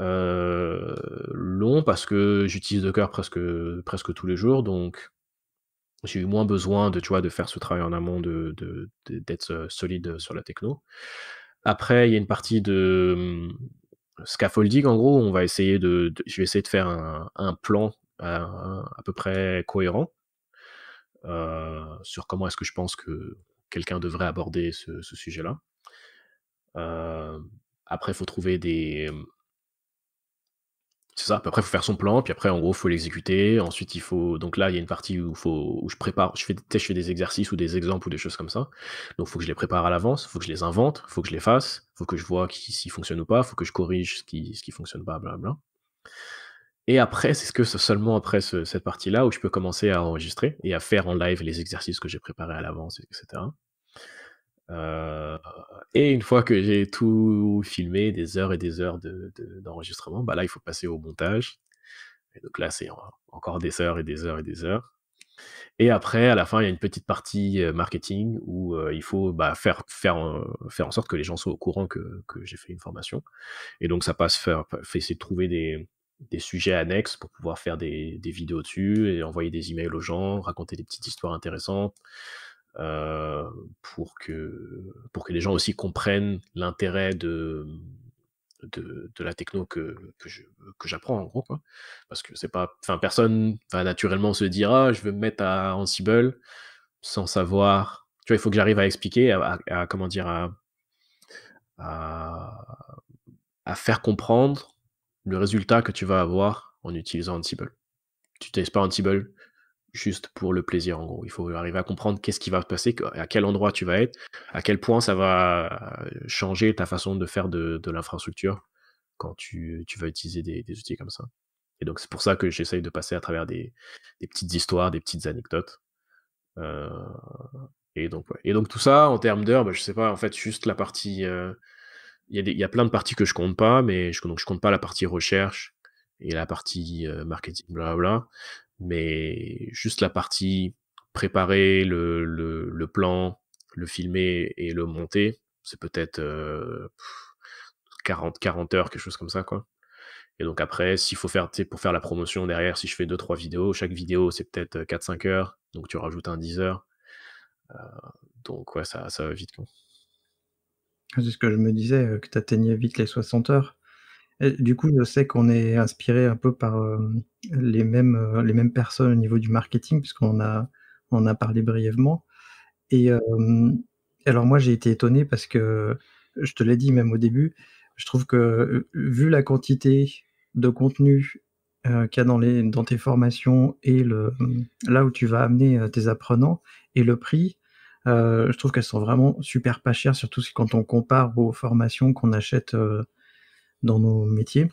euh, long parce que j'utilise Docker presque, presque tous les jours, donc j'ai eu moins besoin de, tu de faire ce travail en amont, d'être de, euh, solide sur la techno. Après, il y a une partie de hum, scaffolding, en gros, on va essayer de, je vais essayer de faire un, plan euh, à, peu près cohérent sur comment est-ce que je pense que quelqu'un devrait aborder ce, sujet-là. après, il faut trouver des, hum, c'est ça. Après, il faut faire son plan, puis après, en gros, il faut l'exécuter. Ensuite, il faut. Donc là, il y a une partie où, faut... je prépare, je fais... je fais des exercices ou des exemples ou des choses comme ça. Donc, il faut que je les prépare à l'avance, il faut que je les invente, il faut que je les fasse, il faut que je vois s'ils fonctionnent ou pas, il faut que je corrige ce qui ne qui fonctionne pas, blablabla. Et après, c'est ce que seulement après cette partie-là où je peux commencer à enregistrer et à faire en live les exercices que j'ai préparés à l'avance, etc. Euh, et une fois que j'ai tout filmé, des heures et des heures d'enregistrement, de, bah là, il faut passer au montage. donc là, c'est encore des heures et des heures et des heures. Et après, à la fin, il y a une petite partie euh, marketing où euh, il faut bah, faire, faire, faire en sorte que les gens soient au courant que, que j'ai fait une formation. Et donc, ça passe faire, de trouver des, des sujets annexes pour pouvoir faire des, des, vidéos dessus et envoyer des emails aux gens, raconter des petites histoires intéressantes, euh, pour, que, pour que les gens aussi comprennent l'intérêt de, de, la techno que, que j'apprends, en gros. Parce que c'est pas. Enfin, personne va naturellement se dire «Ah, je veux me mettre à Ansible sans savoir. Tu vois, il faut que j'arrive à expliquer, à, comment dire, à, à, faire comprendre le résultat que tu vas avoir en utilisant Ansible tu n'utilises pas Ansible juste pour le plaisir en gros. Il faut arriver à comprendre qu'est-ce qui va se passer, à quel endroit tu vas être, à quel point ça va euh, changer ta façon de faire de, l'infrastructure quand tu, vas utiliser des, outils comme ça. Et donc c'est pour ça que j'essaye de passer à travers des, petites histoires, des petites anecdotes. Euh, et, donc, et donc tout ça en termes d'heures, bah, je sais pas, en fait juste la partie... Euh, il y, a plein de parties que je compte pas, mais je, donc je compte pas la partie recherche et la partie marketing, bla bla mais juste la partie préparer le, plan, le filmer et le monter, c'est peut-être 40, euh, 40 heures, quelque chose comme ça, quoi. Et donc après, s'il faut faire, pour faire la promotion derrière, si je fais 2 trois vidéos, chaque vidéo, c'est peut-être 4-5 euh, heures, donc tu rajoutes un 10 heures. Euh, donc ouais, ça, ça va vite, quoi. C'est ce que je me disais, que tu atteignais vite les 60 heures. Euh, du coup, je sais qu'on est inspiré un peu par euh, les, mêmes, euh, les mêmes personnes au niveau du marketing, puisqu'on a, on a parlé brièvement. Et alors, moi, j'ai été étonné parce que, je te l'ai dit même au début, je trouve que, vu la quantité de contenu qu'il y a dans, dans tes formations et le, là où tu vas amener tes apprenants et le prix, je trouve qu'elles sont vraiment super pas chères, surtout quand on compare aux formations qu'on achète dans nos métiers.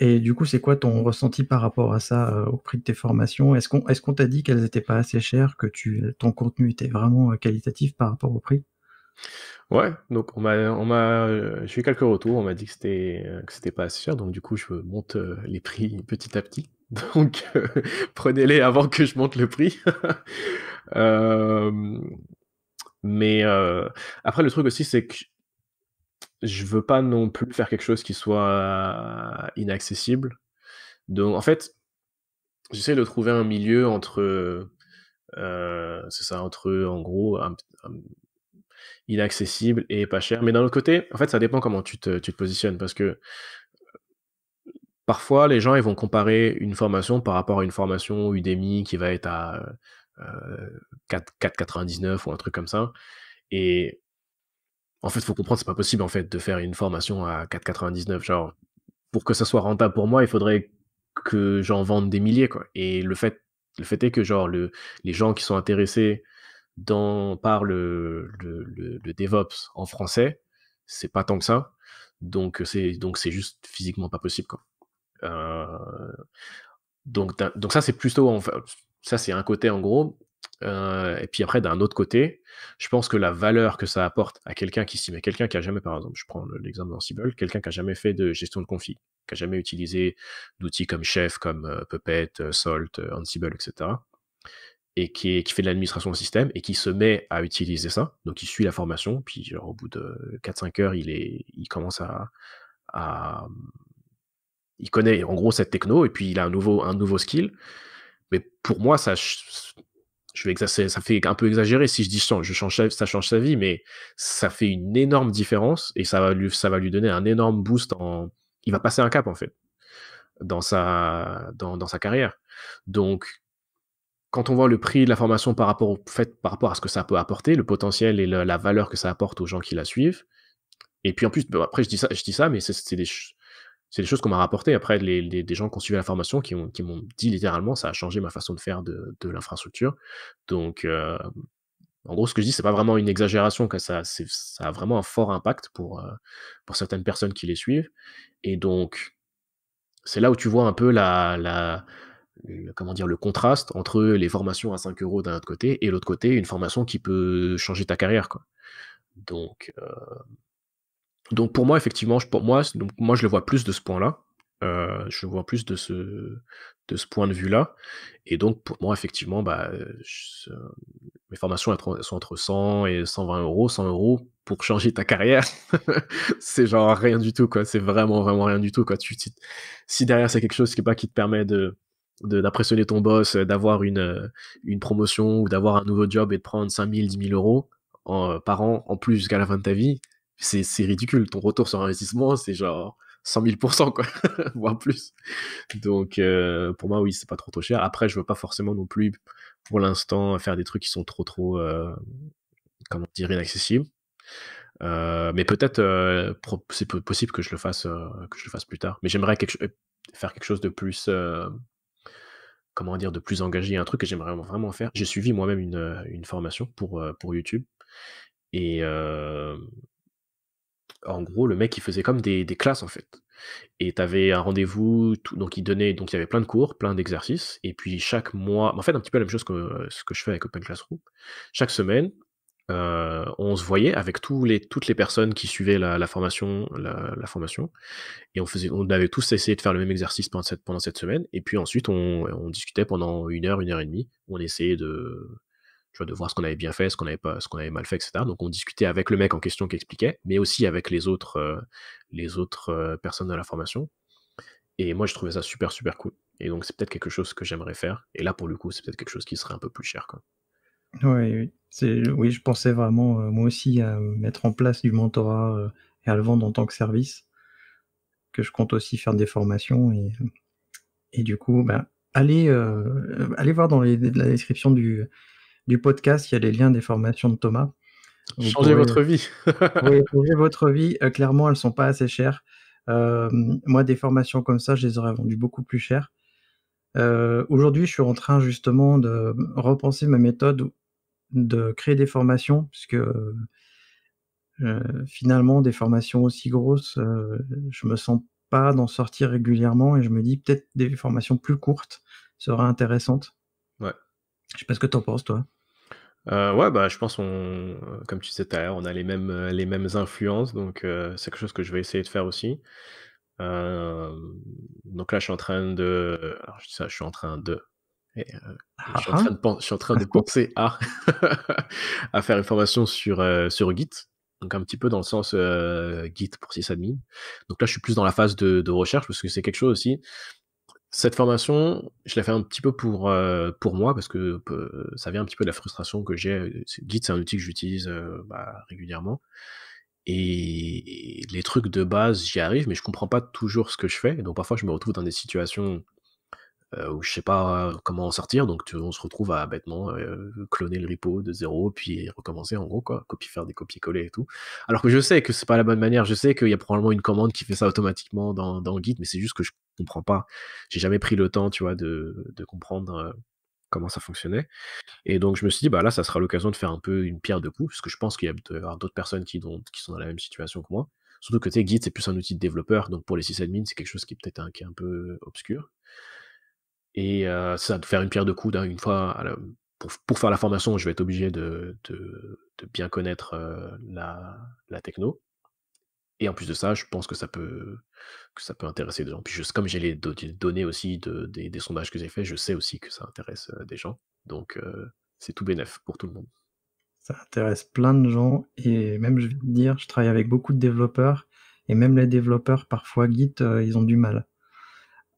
Et du coup, c'est quoi ton ressenti par rapport à ça euh, au prix de tes formations Est-ce qu'on est qu'on t'a dit qu'elles n'étaient pas assez chères, que tu, ton contenu était vraiment euh, qualitatif par rapport au prix Ouais, donc on m'a, on m'a, euh, j'ai eu quelques retours, on m'a dit que c'était, que c'était pas assez cher, donc du coup je monte les prix petit à petit. Donc prenez-les avant que je monte le prix. mais après le truc aussi c'est que je veux pas non plus faire quelque chose qui soit euh, inaccessible. Donc, en fait, j'essaie de trouver un milieu entre, euh, c'est ça, entre en gros inaccessible et pas cher. Mais d'un autre côté, en fait, ça dépend comment tu te, positionnes parce que parfois les gens ils vont comparer une formation par rapport à une formation Udemy qui va être à euh, 4,99 ou un truc comme ça. Et en fait, faut comprendre, c'est pas possible en fait de faire une formation à 4,99. Genre, pour que ça soit rentable pour moi, il faudrait que j'en vende des milliers, quoi. Et le fait, le fait est que genre le, les gens qui sont intéressés dans, par le, le, DevOps en français, c'est pas tant que ça. Donc c'est donc c'est juste physiquement pas possible, quoi. Euh, donc, donc ça c'est plutôt ça c'est un côté en gros euh, et puis après, d'un autre côté, je pense que la valeur que ça apporte à quelqu'un qui s'y met, quelqu'un qui a jamais, par exemple, je prends l'exemple d'Ansible, quelqu'un qui a jamais fait de gestion de config, qui a jamais utilisé d'outils comme Chef, comme euh, Puppet, euh, Salt, Ansible, etc. Et qui, est, qui fait de l'administration au système et qui se met à utiliser ça. Donc, il suit la formation, puis genre, au bout de 4-5 heures, il, est, il commence à, à, Il connaît en gros cette techno et puis il a un nouveau, un nouveau skill. Mais pour moi, ça, je vais ça fait un peu exagéré si je dis change, je change, ça change sa vie, mais ça fait une énorme différence et ça va lui, ça va lui donner un énorme boost en, il va passer un cap en fait dans sa, dans, dans sa carrière. Donc, quand on voit le prix de la formation par rapport au fait, par rapport à ce que ça peut apporter, le potentiel et la valeur que ça apporte aux gens qui la suivent, et puis en plus, après je dis ça, je dis ça, mais c'est des, choses c'est des choses qu'on m'a rapportées après les, des gens qui ont suivi la formation qui, m'ont dit littéralement ça a changé ma façon de faire de, de l'infrastructure. Donc, euh, en gros, ce que je dis, c'est pas vraiment une exagération, que ça, ça a vraiment un fort impact pour, euh, pour certaines personnes qui les suivent. Et donc, c'est là où tu vois un peu la, la comment dire, le contraste entre les formations à 5 euros d'un autre côté et l'autre côté, une formation qui peut changer ta carrière. Quoi. Donc, euh, donc pour moi, effectivement, je, pour moi, donc moi, je le vois plus de ce point-là. Euh, je vois plus de ce, de ce point de vue-là. Et donc, pour moi, effectivement, bah, euh, mes formations sont entre 100 et 120 euros. 100 euros pour changer ta carrière, c'est genre rien du tout, quoi. C'est vraiment, vraiment rien du tout, quoi. Tu, tu, si derrière, c'est quelque chose qui, pas qui te permet de, d'impressionner ton boss, euh, d'avoir une, euh, une promotion ou d'avoir un nouveau job et de prendre 5000, 10 000 euros par an en plus jusqu'à la fin de ta vie, c'est ridicule. Ton retour sur investissement, c'est genre 100 000 quoi, voire plus. Donc, euh, pour moi, oui, c'est pas trop trop cher. Après, je veux pas forcément non plus, pour l'instant, faire des trucs qui sont trop trop, euh, comment dire, inaccessibles. Euh, mais peut-être c'est possible que je le fasse que je le fasse plus tard. Mais j'aimerais faire quelque chose de plus comment dire de plus engagé. Un truc que j'aimerais vraiment faire. J'ai suivi moi-même une, formation pour pour YouTube et en gros, le mec, il faisait comme des, classes, en fait. Et tu avais un rendez-vous, donc il donnait, donc il y avait plein de cours, plein d'exercices, et puis chaque mois, en fait, un petit peu la même chose que euh, ce que je fais avec Open Classroom. Chaque semaine, euh, on se voyait avec toutes les personnes qui suivaient la, formation, la, formation, et on faisait, on avait tous essayé de faire le même exercice pendant cette, pendant cette semaine, et puis ensuite on discutait pendant une heure, une heure et demie, on essayait de, de voir ce qu'on avait bien fait, ce qu'on avait pas, ce qu'on avait mal fait, etc. Donc on discutait avec le mec en question qui expliquait, mais aussi avec les autres, euh, les autres euh, personnes de la formation. Et moi, je trouvais ça super, super cool. Et donc, c'est peut-être quelque chose que j'aimerais faire. Et là, pour le coup, c'est peut-être quelque chose qui serait un peu plus cher. Quoi. Ouais, oui, oui, je pensais vraiment, euh, moi aussi, à mettre en place du mentorat et à le vendre en tant que service. Que je compte aussi faire des formations. Et, du coup, bah, allez, allez voir dans les, la description du, du podcast, il y a les liens des formations de Thomas. changez votre vie. Euh, changez votre vie. Euh, clairement, elles ne sont pas assez chères. Euh, moi, des formations comme ça, je les aurais vendues beaucoup plus chères. Aujourd'hui, je suis en train justement de repenser ma méthode de créer des formations, puisque finalement, des formations aussi grosses, je me sens pas d'en sortir régulièrement et je me dis peut-être des formations plus courtes seraient intéressantes. Ouais. Je sais pas ce que tu en penses, toi. Euh, ouais, bah, je pense, on, euh, comme tu disais tout à l'heure, on a les mêmes, euh, les mêmes influences, donc euh, c'est quelque chose que je vais essayer de faire aussi. Euh, donc là, je suis en train de. Alors, je dis ça, je suis en train de. Eh, ah. je, suis en train de penser à, à faire une formation sur, sur Git. Donc un petit peu dans le sens Git pour sysadmin. Donc là, je suis plus dans la phase de, de recherche parce que c'est quelque chose aussi cette formation, je la fais un petit peu pour, euh, pour moi parce que ça vient un petit peu de la frustration que j'ai. Euh, Git, c'est un outil que j'utilise euh, bah, régulièrement. Et, les trucs de base, j'y arrive, mais je comprends pas toujours ce que je fais. Donc parfois, je me retrouve dans des situations euh, où je sais pas euh, comment en sortir, donc on se retrouve à bêtement euh, cloner le repo de zéro, puis recommencer en gros, quoi, copier, faire des copier-coller et tout. Alors que je sais que c'est pas la bonne manière, je sais qu'il y a probablement une commande qui fait ça automatiquement dans, dans Git, mais c'est juste que je comprends pas. J'ai jamais pris le temps, tu vois, de, de comprendre. comment ça fonctionnait. Et donc je me suis dit, bah là, ça sera l'occasion de faire un peu une pierre de coups, parce que je pense qu'il y a d'autres personnes qui, qui, sont dans la même situation que moi. Surtout que Git, c'est plus un outil de développeur, donc pour les sysadmins, c'est quelque chose qui est peut-être un peu obscur. Et ça, de faire une pierre de coude hein, une fois, pour, pour, faire la formation, je vais être obligé de, de, bien connaître la, la, techno. Et en plus de ça, je pense que ça peut, que ça peut intéresser des gens. Puis juste comme j'ai les données aussi de, des, sondages que j'ai fait je sais aussi que ça intéresse des gens. Donc c'est tout bénef pour tout le monde. Ça intéresse plein de gens. Et même, je vais te dire, je travaille avec beaucoup de développeurs. Et même les développeurs, parfois, Git, ils ont du mal.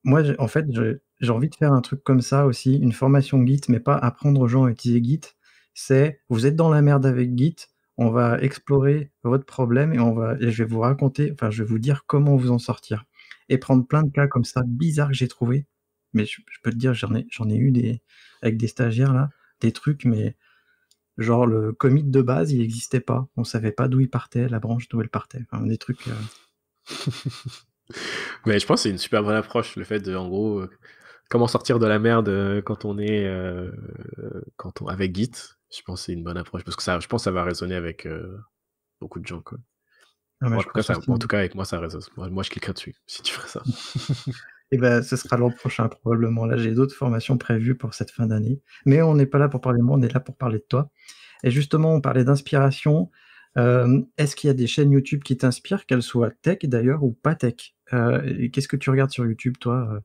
Moi, en fait, je, j'ai envie de faire un truc comme ça aussi, une formation Git, mais pas apprendre aux gens à utiliser Git. C'est vous êtes dans la merde avec Git, on va explorer votre problème et on va, je vais vous raconter, enfin, je vais vous dire comment vous en sortir et prendre plein de cas comme ça bizarres que j'ai trouvé. Mais je, peux te dire, j'en ai, j'en ai eu des avec des stagiaires là, des trucs, mais genre le commit de base, il n'existait pas. On ne savait pas d'où il partait, la branche d'où elle partait. des trucs. Euh. mais je pense que c'est une super bonne approche, le fait de, en gros, euh, Comment sortir de la merde euh, quand on est euh, quand on, avec Git Je pense que c'est une bonne approche parce que ça, je pense que ça va résonner avec euh, beaucoup de gens. Ah, en, tout cas, avec moi, ça résonne. Moi, je cliquerai dessus si tu ferais ça. Et eh ben, ce sera l'an prochain probablement. Là, j'ai d'autres formations prévues pour cette fin d'année. Mais on n'est pas là pour parler de moi, on est là pour parler de toi. Et justement, on parlait d'inspiration. Est-ce qu'il y a des chaînes YouTube qui t'inspirent, qu'elles soient tech d'ailleurs ou pas tech Qu'est-ce que tu regardes sur YouTube, toi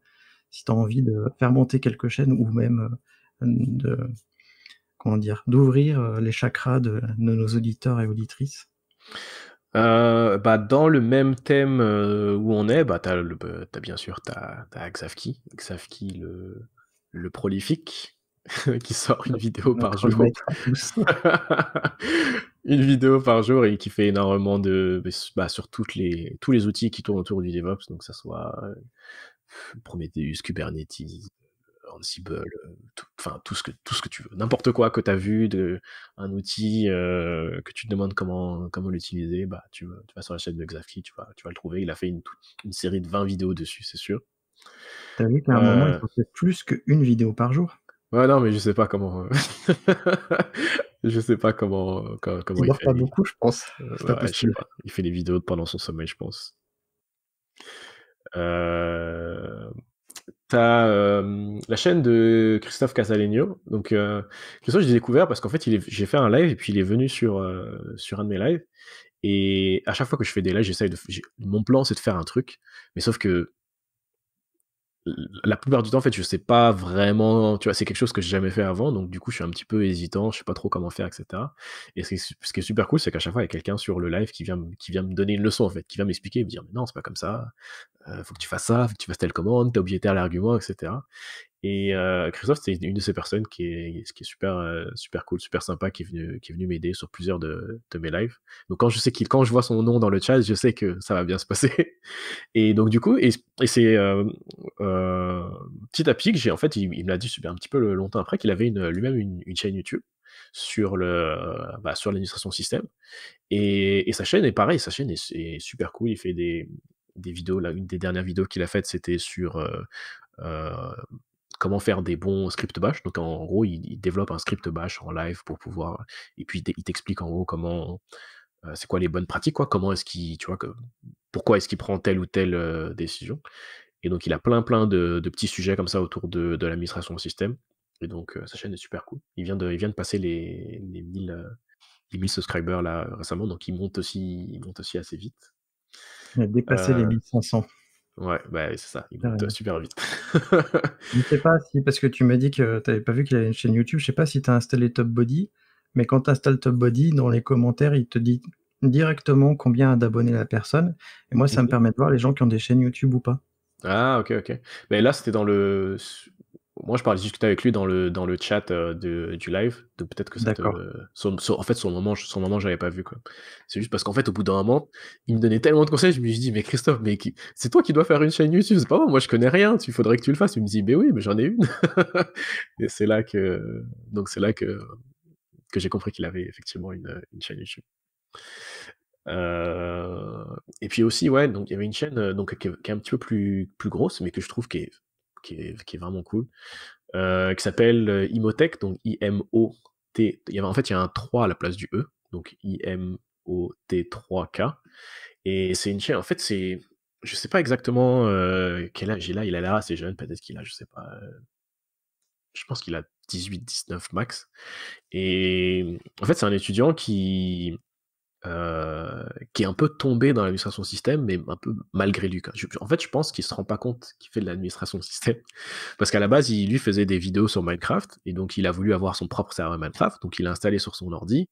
si tu as envie de faire monter quelques chaînes ou même euh, de comment dire d'ouvrir euh, les chakras de, nos auditeurs et auditrices euh, bah, dans le même thème où on est, bah, tu as, bah, bien sûr t'as as Xavki, Xavki le, prolifique, qui sort une vidéo par jour. une vidéo par jour et qui fait énormément de. Bah, sur toutes les, tous les outils qui tournent autour du DevOps, donc ça soit Prometheus, Kubernetes, Ansible, euh, enfin tout ce que tout ce que tu veux, n'importe quoi que tu as vu de un outil euh, que tu te demandes comment comment l'utiliser, bah tu, vas sur la chaîne de Xafi, tu vas tu vas le trouver, il a fait une, série de 20 vidéos dessus, c'est sûr. T'as vu qu'à un euh, moment il fait plus qu'une vidéo par jour. Ouais non mais je sais pas comment je sais pas comment il, ne pas beaucoup je pense. Il fait des vidéos pendant son sommeil je pense. Euh, t'as euh, la chaîne de Christophe Casalegno. Donc, euh, Christophe, je l'ai découvert parce qu'en fait, j'ai fait un live et puis il est venu sur, euh, sur un de mes lives. Et à chaque fois que je fais des lives, j'essaye de. Mon plan, c'est de faire un truc. Mais sauf que la plupart du temps, en fait, je sais pas vraiment. Tu vois, c'est quelque chose que j'ai jamais fait avant. Donc, du coup, je suis un petit peu hésitant. Je sais pas trop comment faire, etc. Et ce qui est, super cool, c'est qu'à chaque fois, il y a quelqu'un sur le live qui vient, qui vient me donner une leçon, en fait, qui vient m'expliquer et me dire Mais non, c'est pas comme ça. Euh, faut que tu fasses ça, faut que tu fasses telle commande, t'es obligé à l'argument, etc. Et euh, Christophe, c'est une de ces personnes qui est, qui est super, euh, super cool, super sympa, qui est venu, qui est venu m'aider sur plusieurs de, de, mes lives. Donc quand je sais qu'il, quand je vois son nom dans le chat, je sais que ça va bien se passer. Et donc du coup, et, c'est euh, euh, petit à petit que j'ai, en fait, il, me l'a dit super un petit peu longtemps après qu'il avait une, lui-même une, chaîne YouTube sur le, bah, sur l'administration système. Et, sa chaîne est pareil, sa chaîne est, est super cool. Il fait des, des vidéos, là, une des dernières vidéos qu'il a faites, c'était sur euh, euh, comment faire des bons scripts bash. Donc en gros, il, développe un script bash en live pour pouvoir. Et puis il t'explique en gros comment. Euh, c'est quoi les bonnes pratiques, quoi Comment est-ce qu'il, tu vois, que, pourquoi est-ce qu'il prend telle ou telle décision Et donc il a plein plein de, petits sujets comme ça autour de, de l'administration au système. Et donc sa chaîne est super cool. Il vient de, il vient de passer les, 1000 subscribers là récemment, donc il monte aussi, il monte aussi assez vite. dépasser dépassé les 1500. Euh, ouais, bah c'est ça, il ah monte super vite. je ne sais pas si, parce que tu m'as dit que tu n'avais pas vu qu'il avait une chaîne YouTube, je ne sais pas si tu as installé Top Body, mais quand tu installes Top Body, dans les commentaires, il te dit directement combien d'abonnés la personne. Et moi, ça me mhm. permet de voir les gens qui ont des chaînes YouTube ou pas. Ah, ok, ok. Mais là, c'était dans le moi, je parlais juste avec lui dans le, dans le chat euh, de, du live. De, peut-être que ça euh, son, en fait, son moment, son moment, j'avais pas vu. Quoi. C'est juste parce qu'en fait, au bout d'un moment, il me donnait tellement de conseils. Je me suis dit, mais Christophe, mais c'est toi qui dois faire une chaîne YouTube. C'est pas moi, moi, je connais rien. Il faudrait que tu le fasses. Il me dit, mais oui, mais j'en ai une. Et c'est là que, donc c'est là que, que j'ai compris qu'il avait effectivement une, une chaîne YouTube. Euh, et puis aussi, ouais, donc il y avait une chaîne euh, donc, qui est, un petit peu plus, plus grosse, mais que je trouve qui est qui est, vraiment cool, euh, qui s'appelle euh, Imotech, donc I-M-O-T. Il y avait, en fait, il y a un 3 à la place du E, donc I-M-O-T-3K. Et c'est une chaîne, en fait, c'est. Je sais pas exactement euh, quel âge il a, il a l'air assez jeune, peut-être qu'il a, je sais pas. je pense qu'il a 18, 19 max. Et en fait, c'est un étudiant qui, qui est un peu tombé dans l'administration système, mais un peu malgré lui. en fait, je pense qu'il se rend pas compte qu'il fait de l'administration système, parce qu'à la base, il lui faisait des vidéos sur Minecraft, et donc il a voulu avoir son propre serveur Minecraft, donc il l'a installé sur son ordi,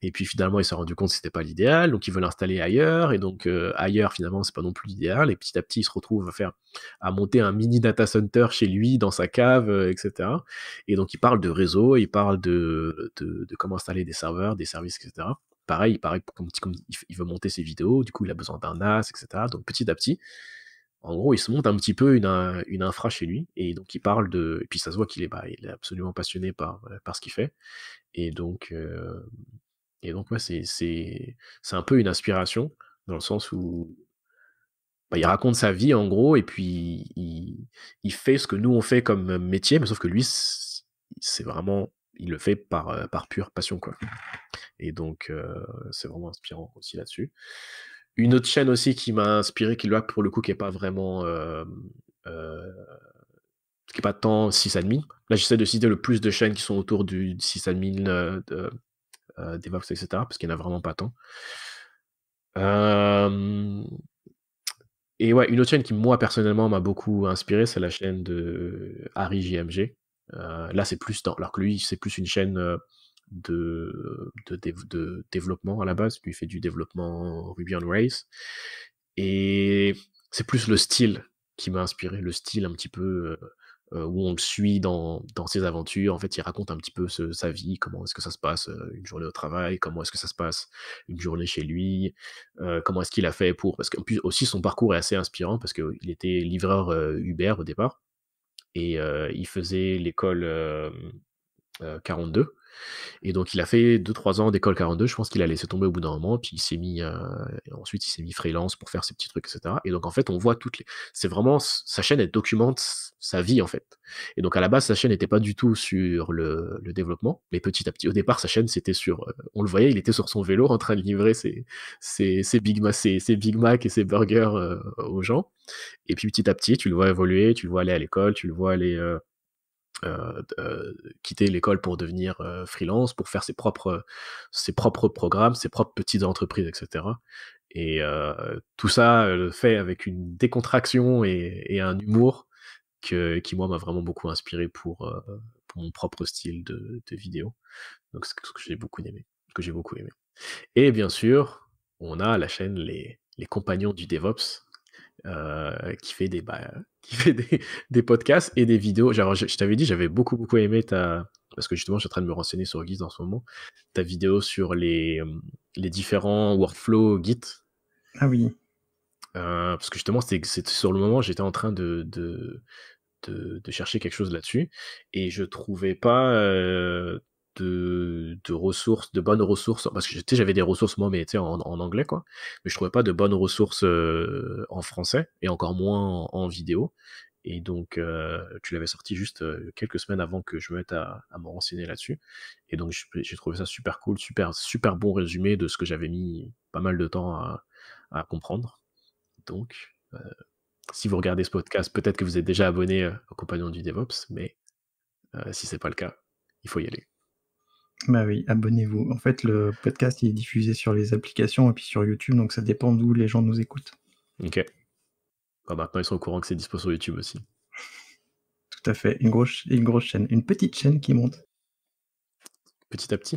et puis finalement, il s'est rendu compte que c'était pas l'idéal, donc il veut l'installer ailleurs, et donc euh, ailleurs, finalement, c'est pas non plus l'idéal, et petit à petit, il se retrouve à faire, à monter un mini data center chez lui, dans sa cave, euh, etc. Et donc, il parle de réseau, il parle de, de, de, comment installer des serveurs, des services, etc. Pareil, pareil, comme, comme il veut monter ses vidéos, du coup, il a besoin d'un NAS, etc. Donc, petit à petit, en gros, il se monte un petit peu une, infra chez lui, et donc il parle de. Et puis ça se voit qu'il est, est absolument passionné par, euh, par ce qu'il fait. Et donc, euh, et donc ouais, c'est, un peu une inspiration, dans le sens où bah, il raconte sa vie en gros, et puis il, il, fait ce que nous on fait comme euh, métier, mais sauf que lui, c'est vraiment il le fait par, euh, par pure passion, quoi. Et donc, euh, c'est vraiment inspirant aussi là-dessus. Une autre chaîne aussi qui m'a inspiré, qui là pour le coup, qui est pas vraiment, euh, euh qui est pas tant sysadmin. Là, j'essaie de citer le plus de chaînes qui sont autour du 6 admin de, DevOps, etc. Parce qu'il n'y en a vraiment pas tant. et ouais, une autre chaîne qui moi personnellement m'a beaucoup inspiré, c'est la chaîne de Harry JMG, euh, là, c'est plus dans, alors que lui, c'est plus une chaîne euh, de, développement à la base. Lui fait du développement Ruby on Rails. Et c'est plus le style qui m'a inspiré, le style un petit peu euh, où on le suit dans, ses aventures. En fait, il raconte un petit peu sa vie, comment est-ce que ça se passe une journée au travail, comment est-ce que ça se passe une journée chez lui, comment est-ce qu'il a fait pour. Parce qu'en plus, aussi, son parcours est assez inspirant parce qu'il était livreur Uber au départ et euh, il faisait l'école 42 euh, euh, et donc il a fait 2-3 ans d'école 42, je pense qu'il a laissé tomber au bout d'un moment, puis il s'est mis, euh, ensuite il s'est mis freelance pour faire ses petits trucs, etc. Et donc en fait on voit toutes les... C'est vraiment, sa chaîne elle documente sa vie en fait. Et donc à la base sa chaîne n'était pas du tout sur le, développement, mais petit à petit, au départ sa chaîne c'était sur, euh, on le voyait, il était sur son vélo en train de livrer ses, ses, ses Big, Mac, ses, Big Mac et ses burgers euh, aux gens. Et puis petit à petit tu le vois évoluer, tu le vois aller à l'école, tu le vois aller euh, euh, quitter l'école pour devenir euh, freelance, pour faire ses propres, ses propres programmes, ses propres petites entreprises, etc. Et tout ça le fait avec une décontraction et, un humour que, qui, moi, m'a vraiment beaucoup inspiré pour, mon propre style de, de vidéo. Donc, c'est ce que j'ai beaucoup aimé. que j'ai beaucoup aimé. Et bien sûr, on a à la chaîne les compagnons du DevOps, euh, qui fait des bah, qui fait des, des, podcasts et des vidéos. je, t'avais dit, j'avais beaucoup beaucoup aimé ta parce que justement, je suis en train de me renseigner sur Git en ce moment. Ta vidéo sur les euh, les différents workflows Git. Ah oui. Euh, parce que justement, c'est sur le moment, j'étais en train de, de de, chercher quelque chose là-dessus et je trouvais pas de, ressources, de bonnes ressources, parce que j'avais des ressources moi, mais en, en anglais, quoi. Mais je trouvais pas de bonnes ressources euh, en français, et encore moins en, vidéo. Et donc, euh, tu l'avais sorti juste euh, quelques semaines avant que je me mette à, me renseigner là-dessus. Et donc, j'ai trouvé ça super cool, super, super bon résumé de ce que j'avais mis pas mal de temps à, comprendre. Donc, si vous regardez ce podcast, peut-être que vous êtes déjà abonné au compagnon du DevOps, mais si c'est pas le cas, il faut y aller. Bah oui, abonnez-vous. En fait, le podcast est diffusé sur les applications et puis sur YouTube, donc ça dépend d'où les gens nous écoutent. Ok. Bah maintenant, ils sont au courant que c'est dispo sur YouTube aussi. Tout à fait. Une grosse, une grosse chaîne. Une petite chaîne qui monte. Petit à petit.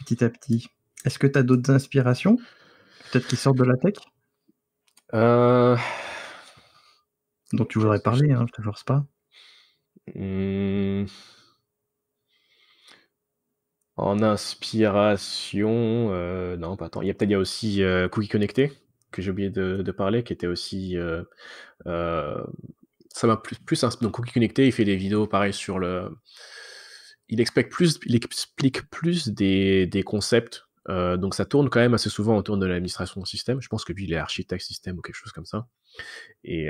Petit à petit. Est-ce que tu as d'autres inspirations Peut-être qui sortent de la tech euh... Dont tu voudrais parler, hein, je te force pas. Mmh. En inspiration, euh, non, pas tant. Il y a peut-être aussi euh, Cookie Connecté, que j'ai oublié de, parler, qui était aussi. Euh, ça m'a plus. plus Donc, Cookie Connecté, il fait des vidéos pareil sur le. Il explique plus, il explique plus des, des concepts. donc, ça tourne quand même assez souvent autour de l'administration système. Je pense que lui, il est architecte système ou quelque chose comme ça. Et,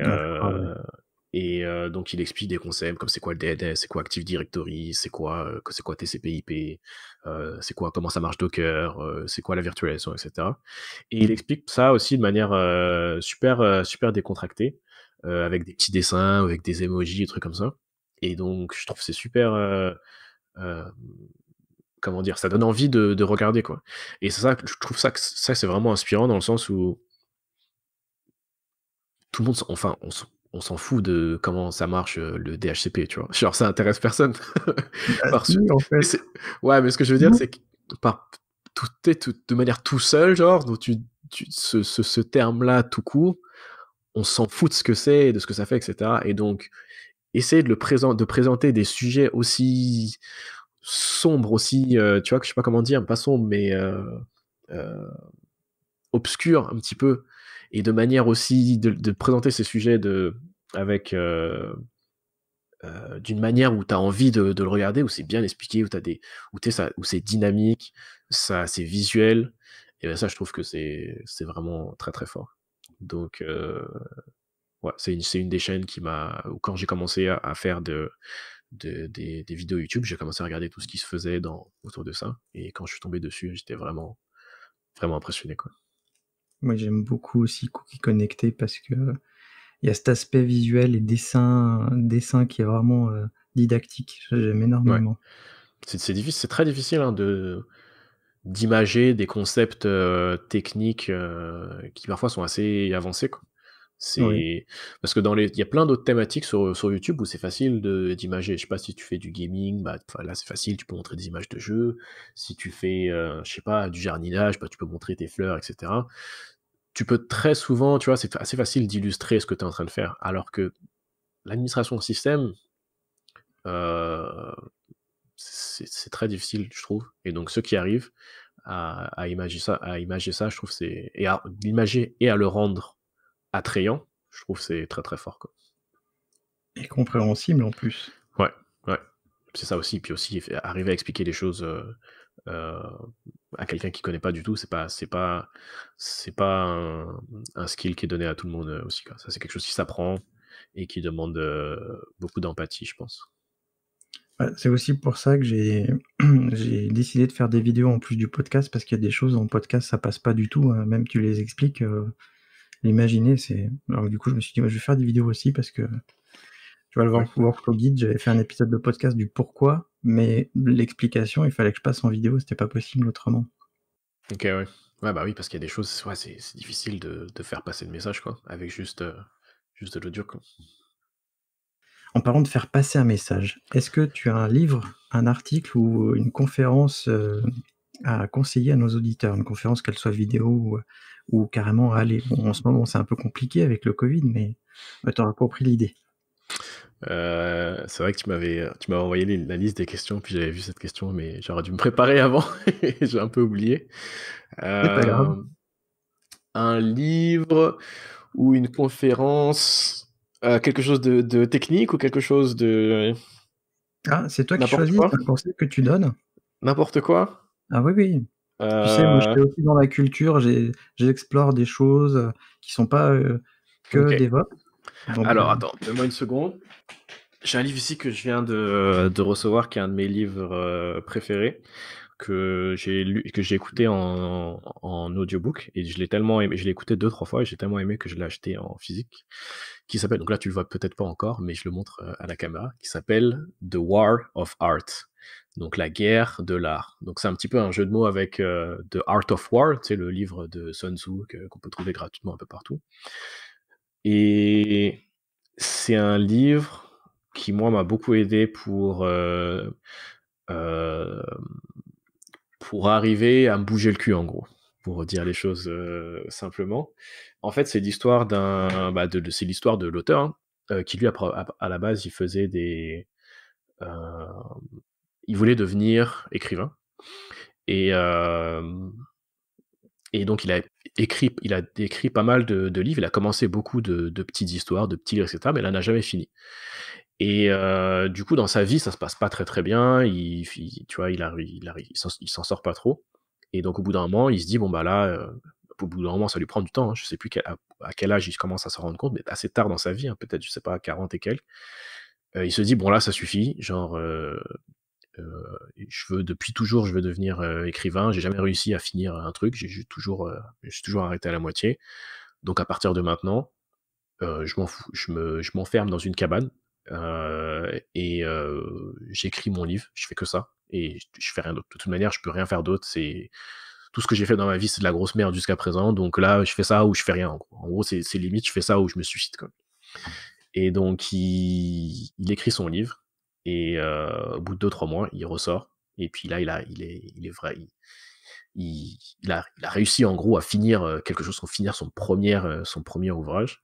et euh, donc, il explique des concepts comme c'est quoi le DNS, c'est quoi Active Directory, c'est quoi, euh, c'est quoi TCP/IP, euh, c'est quoi comment ça marche Docker, euh, c'est quoi la virtualisation, etc. Et il explique ça aussi de manière super, super décontractée, avec des petits dessins, avec des emojis, des trucs comme ça. Et donc, je trouve c'est super. comment dire Ça donne envie de, regarder, quoi. Et c'est ça, je trouve ça, que ça c'est vraiment inspirant dans le sens où tout le monde, enfin, on, se on s'en fout de comment ça marche euh, le DHCP, tu vois. Genre, ça intéresse personne. Bah, Parce... suite en fait. ouais, mais ce que je veux dire, c'est que par... tout est de manière tout seul, genre, donc tu, ce, terme-là tout court, on s'en fout de ce que c'est, de ce que ça fait, etc. Et donc, essayer de, le de présenter des sujets aussi sombres, aussi, euh, tu vois, que je sais pas comment dire, pas sombres, mais euh, obscurs un petit peu et de manière aussi de, présenter ces sujets de, avec euh, euh, d'une manière où tu as envie de, le regarder, où c'est bien expliqué, où, des, où, ça, où c'est dynamique, ça, c'est visuel. Et bien ça, je trouve que c'est, c'est vraiment très très fort. Donc, euh, ouais, c'est une, c'est une des chaînes qui m'a. Quand j'ai commencé à, faire de, des, des, vidéos YouTube, j'ai commencé à regarder tout ce qui se faisait dans, autour de ça. Et quand je suis tombé dessus, j'étais vraiment, vraiment impressionné. Quoi. Moi, j'aime beaucoup aussi Cookie Connecté parce que euh, il y a cet aspect visuel et dessin, dessin qui est vraiment euh, didactique. J'aime énormément. C'est difficile, c'est très difficile hein, de d'imager des concepts euh, techniques qui parfois sont assez avancés. Quoi. C'est parce que dans les, il y a plein d'autres thématiques sur, YouTube où c'est facile d'imager. Je sais pas si tu fais du gaming, bah là c'est facile, tu peux montrer des images de jeux. Si tu fais, euh, je sais pas, du jardinage, bah, tu peux montrer tes fleurs, etc. Tu peux très souvent, tu vois, c'est assez facile d'illustrer ce que tu es en train de faire. Alors que l'administration système, euh, c'est très difficile, je trouve. Et donc ceux qui arrivent à, à imager ça, à imager ça, je trouve c'est et à l'imager et à le rendre attrayant, je trouve c'est très très fort. Quoi. Et compréhensible en plus. Ouais, ouais. C'est ça aussi. Puis aussi, arriver à expliquer les choses euh, euh, à quelqu'un qui connaît pas du tout, c'est pas, c'est pas, c'est pas un, skill qui est donné à tout le monde euh, aussi. Ça, c'est quelque chose qui s'apprend et qui demande beaucoup d'empathie, je pense. Bah, c'est aussi pour ça que j'ai décidé de faire des vidéos en plus du podcast, parce qu'il y a des choses en podcast, ça passe pas du tout. Hein. Même tu les expliques, l'imaginer, c'est. Alors, du coup, je me suis dit, bah, je vais faire des vidéos aussi parce que tu vois, le voir le guide, j'avais fait un épisode de podcast du pourquoi, mais l'explication, il fallait que je passe en vidéo, c'était pas possible autrement. Ok, ouais. Ouais, bah oui, parce qu'il y a des choses, c'est difficile de, faire passer le message, quoi, avec juste, euh, juste de l'audio, En parlant de faire passer un message, est-ce que tu as un livre, un article ou une conférence euh, à conseiller à nos auditeurs Une conférence, qu'elle soit vidéo ou, ou carrément aller. Bon, en ce moment, c'est un peu compliqué avec le Covid, mais euh, tu auras compris l'idée. Euh, c'est vrai que tu m'avais, tu m'as envoyé la liste des questions, puis j'avais vu cette question, mais j'aurais dû me préparer avant et j'ai un peu oublié. Euh, un livre ou une conférence, quelque chose de, technique ou quelque chose de. Ah, c'est toi qui choisis le conseil que tu donnes N'importe quoi Ah oui, oui. Tu euh, sais, moi, je suis aussi dans la culture, j'explore des choses qui ne sont pas euh, que des DevOps. Alors, euh, attends, donne-moi une seconde. J'ai un livre ici que je viens de, recevoir, qui est un de mes livres préférés que j'ai lu, que j'ai écouté en, audiobook et je l'ai tellement aimé, je l'ai écouté deux trois fois et j'ai tellement aimé que je l'ai acheté en physique, qui s'appelle donc là tu le vois peut-être pas encore mais je le montre à la caméra, qui s'appelle The War of Art donc la guerre de l'art. Donc c'est un petit peu un jeu de mots avec euh, The Art of War, c'est le livre de Sun Tzu qu'on peut trouver gratuitement un peu partout. Et c'est un livre qui moi m'a beaucoup aidé pour euh, euh, pour arriver à me bouger le cul en gros pour dire les choses simplement. En fait, c'est l'histoire d'un, bah, de, c'est l'histoire de l'auteur hein, qui lui à, à, la base il faisait des il voulait devenir écrivain. Et, euh, et donc, il a écrit, il a écrit pas mal de, livres. Il a commencé beaucoup de, petites histoires, de petits livres, etc. Mais il n'a jamais fini. Et euh, du coup, dans sa vie, ça se passe pas très très bien. Il, tu vois, il arrive, il, s'en sort pas trop. Et donc, au bout d'un moment, il se dit bon bah là, euh, au bout d'un moment, ça lui prend du temps. Je hein. Je sais plus à, quel âge il commence à se rendre compte, mais assez tard dans sa vie, hein, peut-être, je sais pas, 40 et quelques. il se dit bon là, ça suffit. Genre, euh, je veux depuis toujours, je veux devenir euh, écrivain. J'ai jamais réussi à finir un truc. J'ai toujours, euh, j'ai toujours arrêté à la moitié. Donc à partir de maintenant, je m'en fous. Je me, je m'enferme dans une cabane et j'écris mon livre. Je fais que ça et je fais rien d'autre. De toute manière, je peux rien faire d'autre. C'est tout ce que j'ai fait dans ma vie, c'est de la grosse merde jusqu'à présent. Donc là, je fais ça ou je fais rien. En gros, en gros c'est limite, je fais ça ou je me suicide. Quoi. Et donc, il, il écrit son livre. Et euh, au bout de 2-3 mois, il ressort. Et puis là, il, a, il, est, il est vrai. Il, a, il a réussi en gros à finir euh, quelque chose, à finir son premier, euh, son premier ouvrage.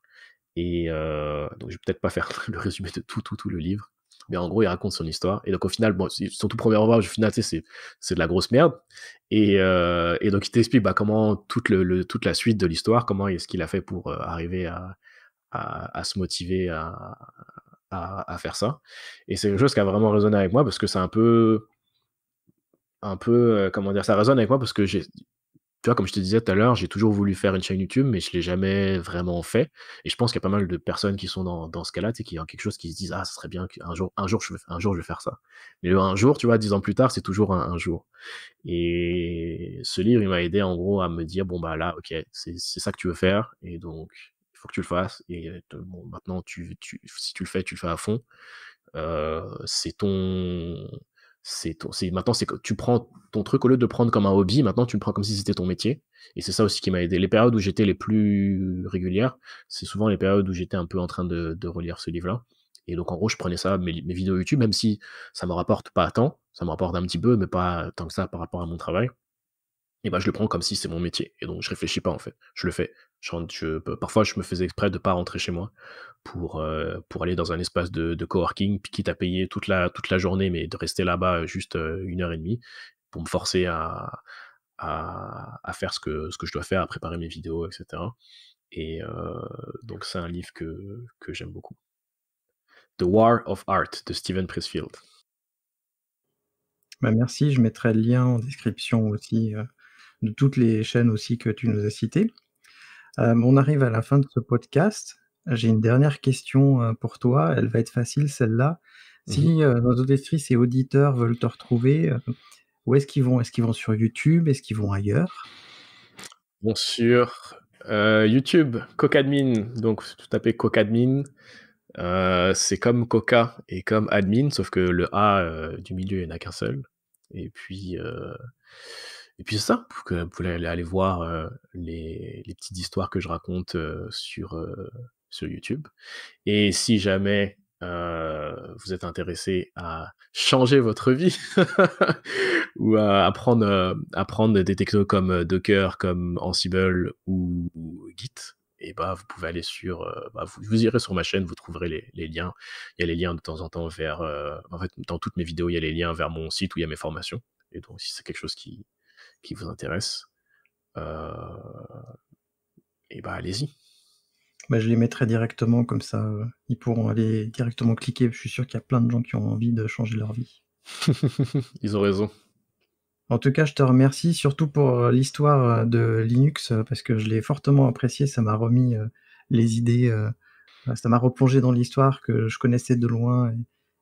Et donc, je vais peut-être pas faire le résumé de tout, tout, tout le livre. Mais en gros, il raconte son histoire. Et donc, au final, son tout premier ouvrage, au final, c'est de la grosse merde. Et, donc, il t'explique bah, comment toute, le, toute la suite de l'histoire, comment est-ce qu'il a fait pour arriver à, à, se motiver à, à, faire ça. Et c'est quelque chose qui a vraiment résonné avec moi parce que c'est un peu. Un peu. Euh, comment dire Ça résonne avec moi parce que j'ai. Tu vois, comme je te disais tout à l'heure, j'ai toujours voulu faire une chaîne YouTube, mais je ne l'ai jamais vraiment fait. Et je pense qu'il y a pas mal de personnes qui sont dans, dans ce cas-là, tu sais, qui ont quelque chose qui se disent Ah, ce serait bien qu'un jour, un jour, je, un jour, je vais faire ça. Mais un jour, tu vois, dix ans plus tard, c'est toujours un, un, jour. Et ce livre, il m'a aidé en gros à me dire Bon, bah là, ok, c'est ça que tu veux faire. Et donc, faut que tu le fasses. Et maintenant, tu, si tu le fais, tu le fais à fond. c'est ton. C'est c'est, maintenant, c'est que tu prends ton truc, au lieu de prendre comme un hobby, maintenant tu le prends comme si c'était ton métier. Et c'est ça aussi qui m'a aidé. Les périodes où j'étais les plus régulières, c'est souvent les périodes où j'étais un peu en train de, relire ce livre-là. Et donc, en gros, je prenais ça, mes, vidéos YouTube, même si ça me rapporte pas tant, ça me rapporte un petit peu, mais pas tant que ça par rapport à mon travail et ben je le prends comme si c'est mon métier. Et donc je réfléchis pas en fait, je le fais. Je, parfois je me faisais exprès de pas rentrer chez moi pour, euh, pour aller dans un espace de, coworking, puis quitte à payer toute la, toute la journée, mais de rester là-bas euh, juste euh, une heure et demie pour me forcer à, à, faire ce que, ce que je dois faire, à préparer mes vidéos, etc. Et donc c'est un livre que, que j'aime beaucoup. The War of Art de Steven Pressfield. Bah merci, je mettrai le lien en description aussi de toutes les chaînes aussi que tu nous as citées. Euh, on arrive à la fin de ce podcast. J'ai une dernière question euh, pour toi. Elle va être facile, celle-là. Si mhm. euh, nos auditrices et auditeurs veulent te retrouver, où est-ce qu'ils vont Est-ce qu'ils vont sur YouTube Est-ce qu'ils vont ailleurs Bon, sur YouTube, Cocadmin. Donc, tout taper Cocadmin. c'est comme Coca et comme admin, sauf que le A du milieu, il n'y en a qu'un seul. Et puis, et puis c'est ça, vous pouvez aller voir les, petites histoires que je raconte sur, YouTube. Et si jamais vous êtes intéressé à changer votre vie ou à apprendre, des technos comme Docker, comme Ansible ou, Git, et eh bah ben, vous pouvez aller sur bah, vous, irez sur ma chaîne vous trouverez les, liens il y a les liens de temps en temps vers en fait dans toutes mes vidéos il y a les liens vers mon site où il y a mes formations et donc si c'est quelque chose qui, qui vous intéresse, et euh, eh ben, bah allez-y. mais je les mettrai directement comme ça, euh, ils pourront aller directement cliquer. Je suis sûr qu'il y a plein de gens qui ont envie de changer leur vie. Ils ont raison. En tout cas, je te remercie surtout pour euh, l'histoire de Linux parce que je l'ai fortement apprécié. Ça m'a remis les idées, ça m'a replongé dans l'histoire que je connaissais de loin. Et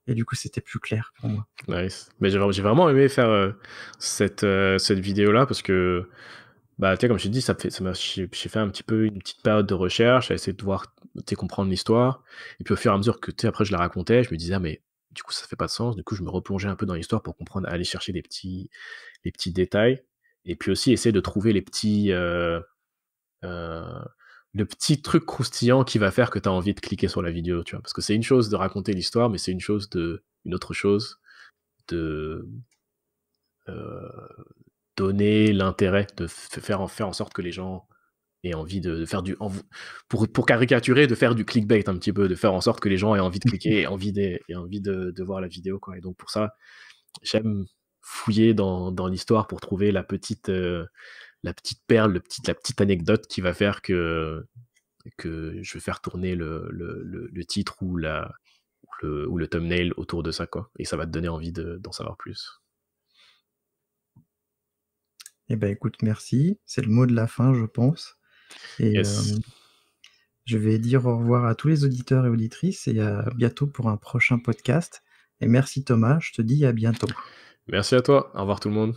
et du coup, c'était plus clair pour moi. Nice. Mais j'ai vraiment aimé faire euh, cette, euh, cette vidéo-là parce que, bah, tu comme je te dis, ça fait, ça j'ai fait un petit peu une petite période de recherche, à essayer de voir, tu comprendre l'histoire. Et puis au fur et à mesure que, tu après, je la racontais, je me disais, ah, mais du coup, ça fait pas de sens. Du coup, je me replongeais un peu dans l'histoire pour comprendre, aller chercher des petits, les petits détails. Et puis aussi, essayer de trouver les petits. Euh, le petit truc croustillant qui va faire que tu as envie de cliquer sur la vidéo, tu vois. Parce que c'est une chose de raconter l'histoire, mais c'est une chose de, une autre chose de euh, donner l'intérêt, de faire en, faire en sorte que les gens aient envie de, faire du, pour, pour caricaturer, de faire du clickbait un petit peu, de faire en sorte que les gens aient envie de cliquer et envie de, envie de, voir la vidéo, quoi. Et donc pour ça, j'aime fouiller dans, dans l'histoire pour trouver la petite, euh, la petite perle, la petite anecdote qui va faire que, je vais faire tourner le, titre ou, le, thumbnail autour de ça. Quoi. Et ça va te donner envie d'en savoir plus. Eh ben écoute, merci. C'est le mot de la fin, je pense. Et euh, je vais dire au revoir à tous les auditeurs et auditrices et à bientôt pour un prochain podcast. Et merci Thomas, je te dis à bientôt. Merci à toi. Au revoir tout le monde.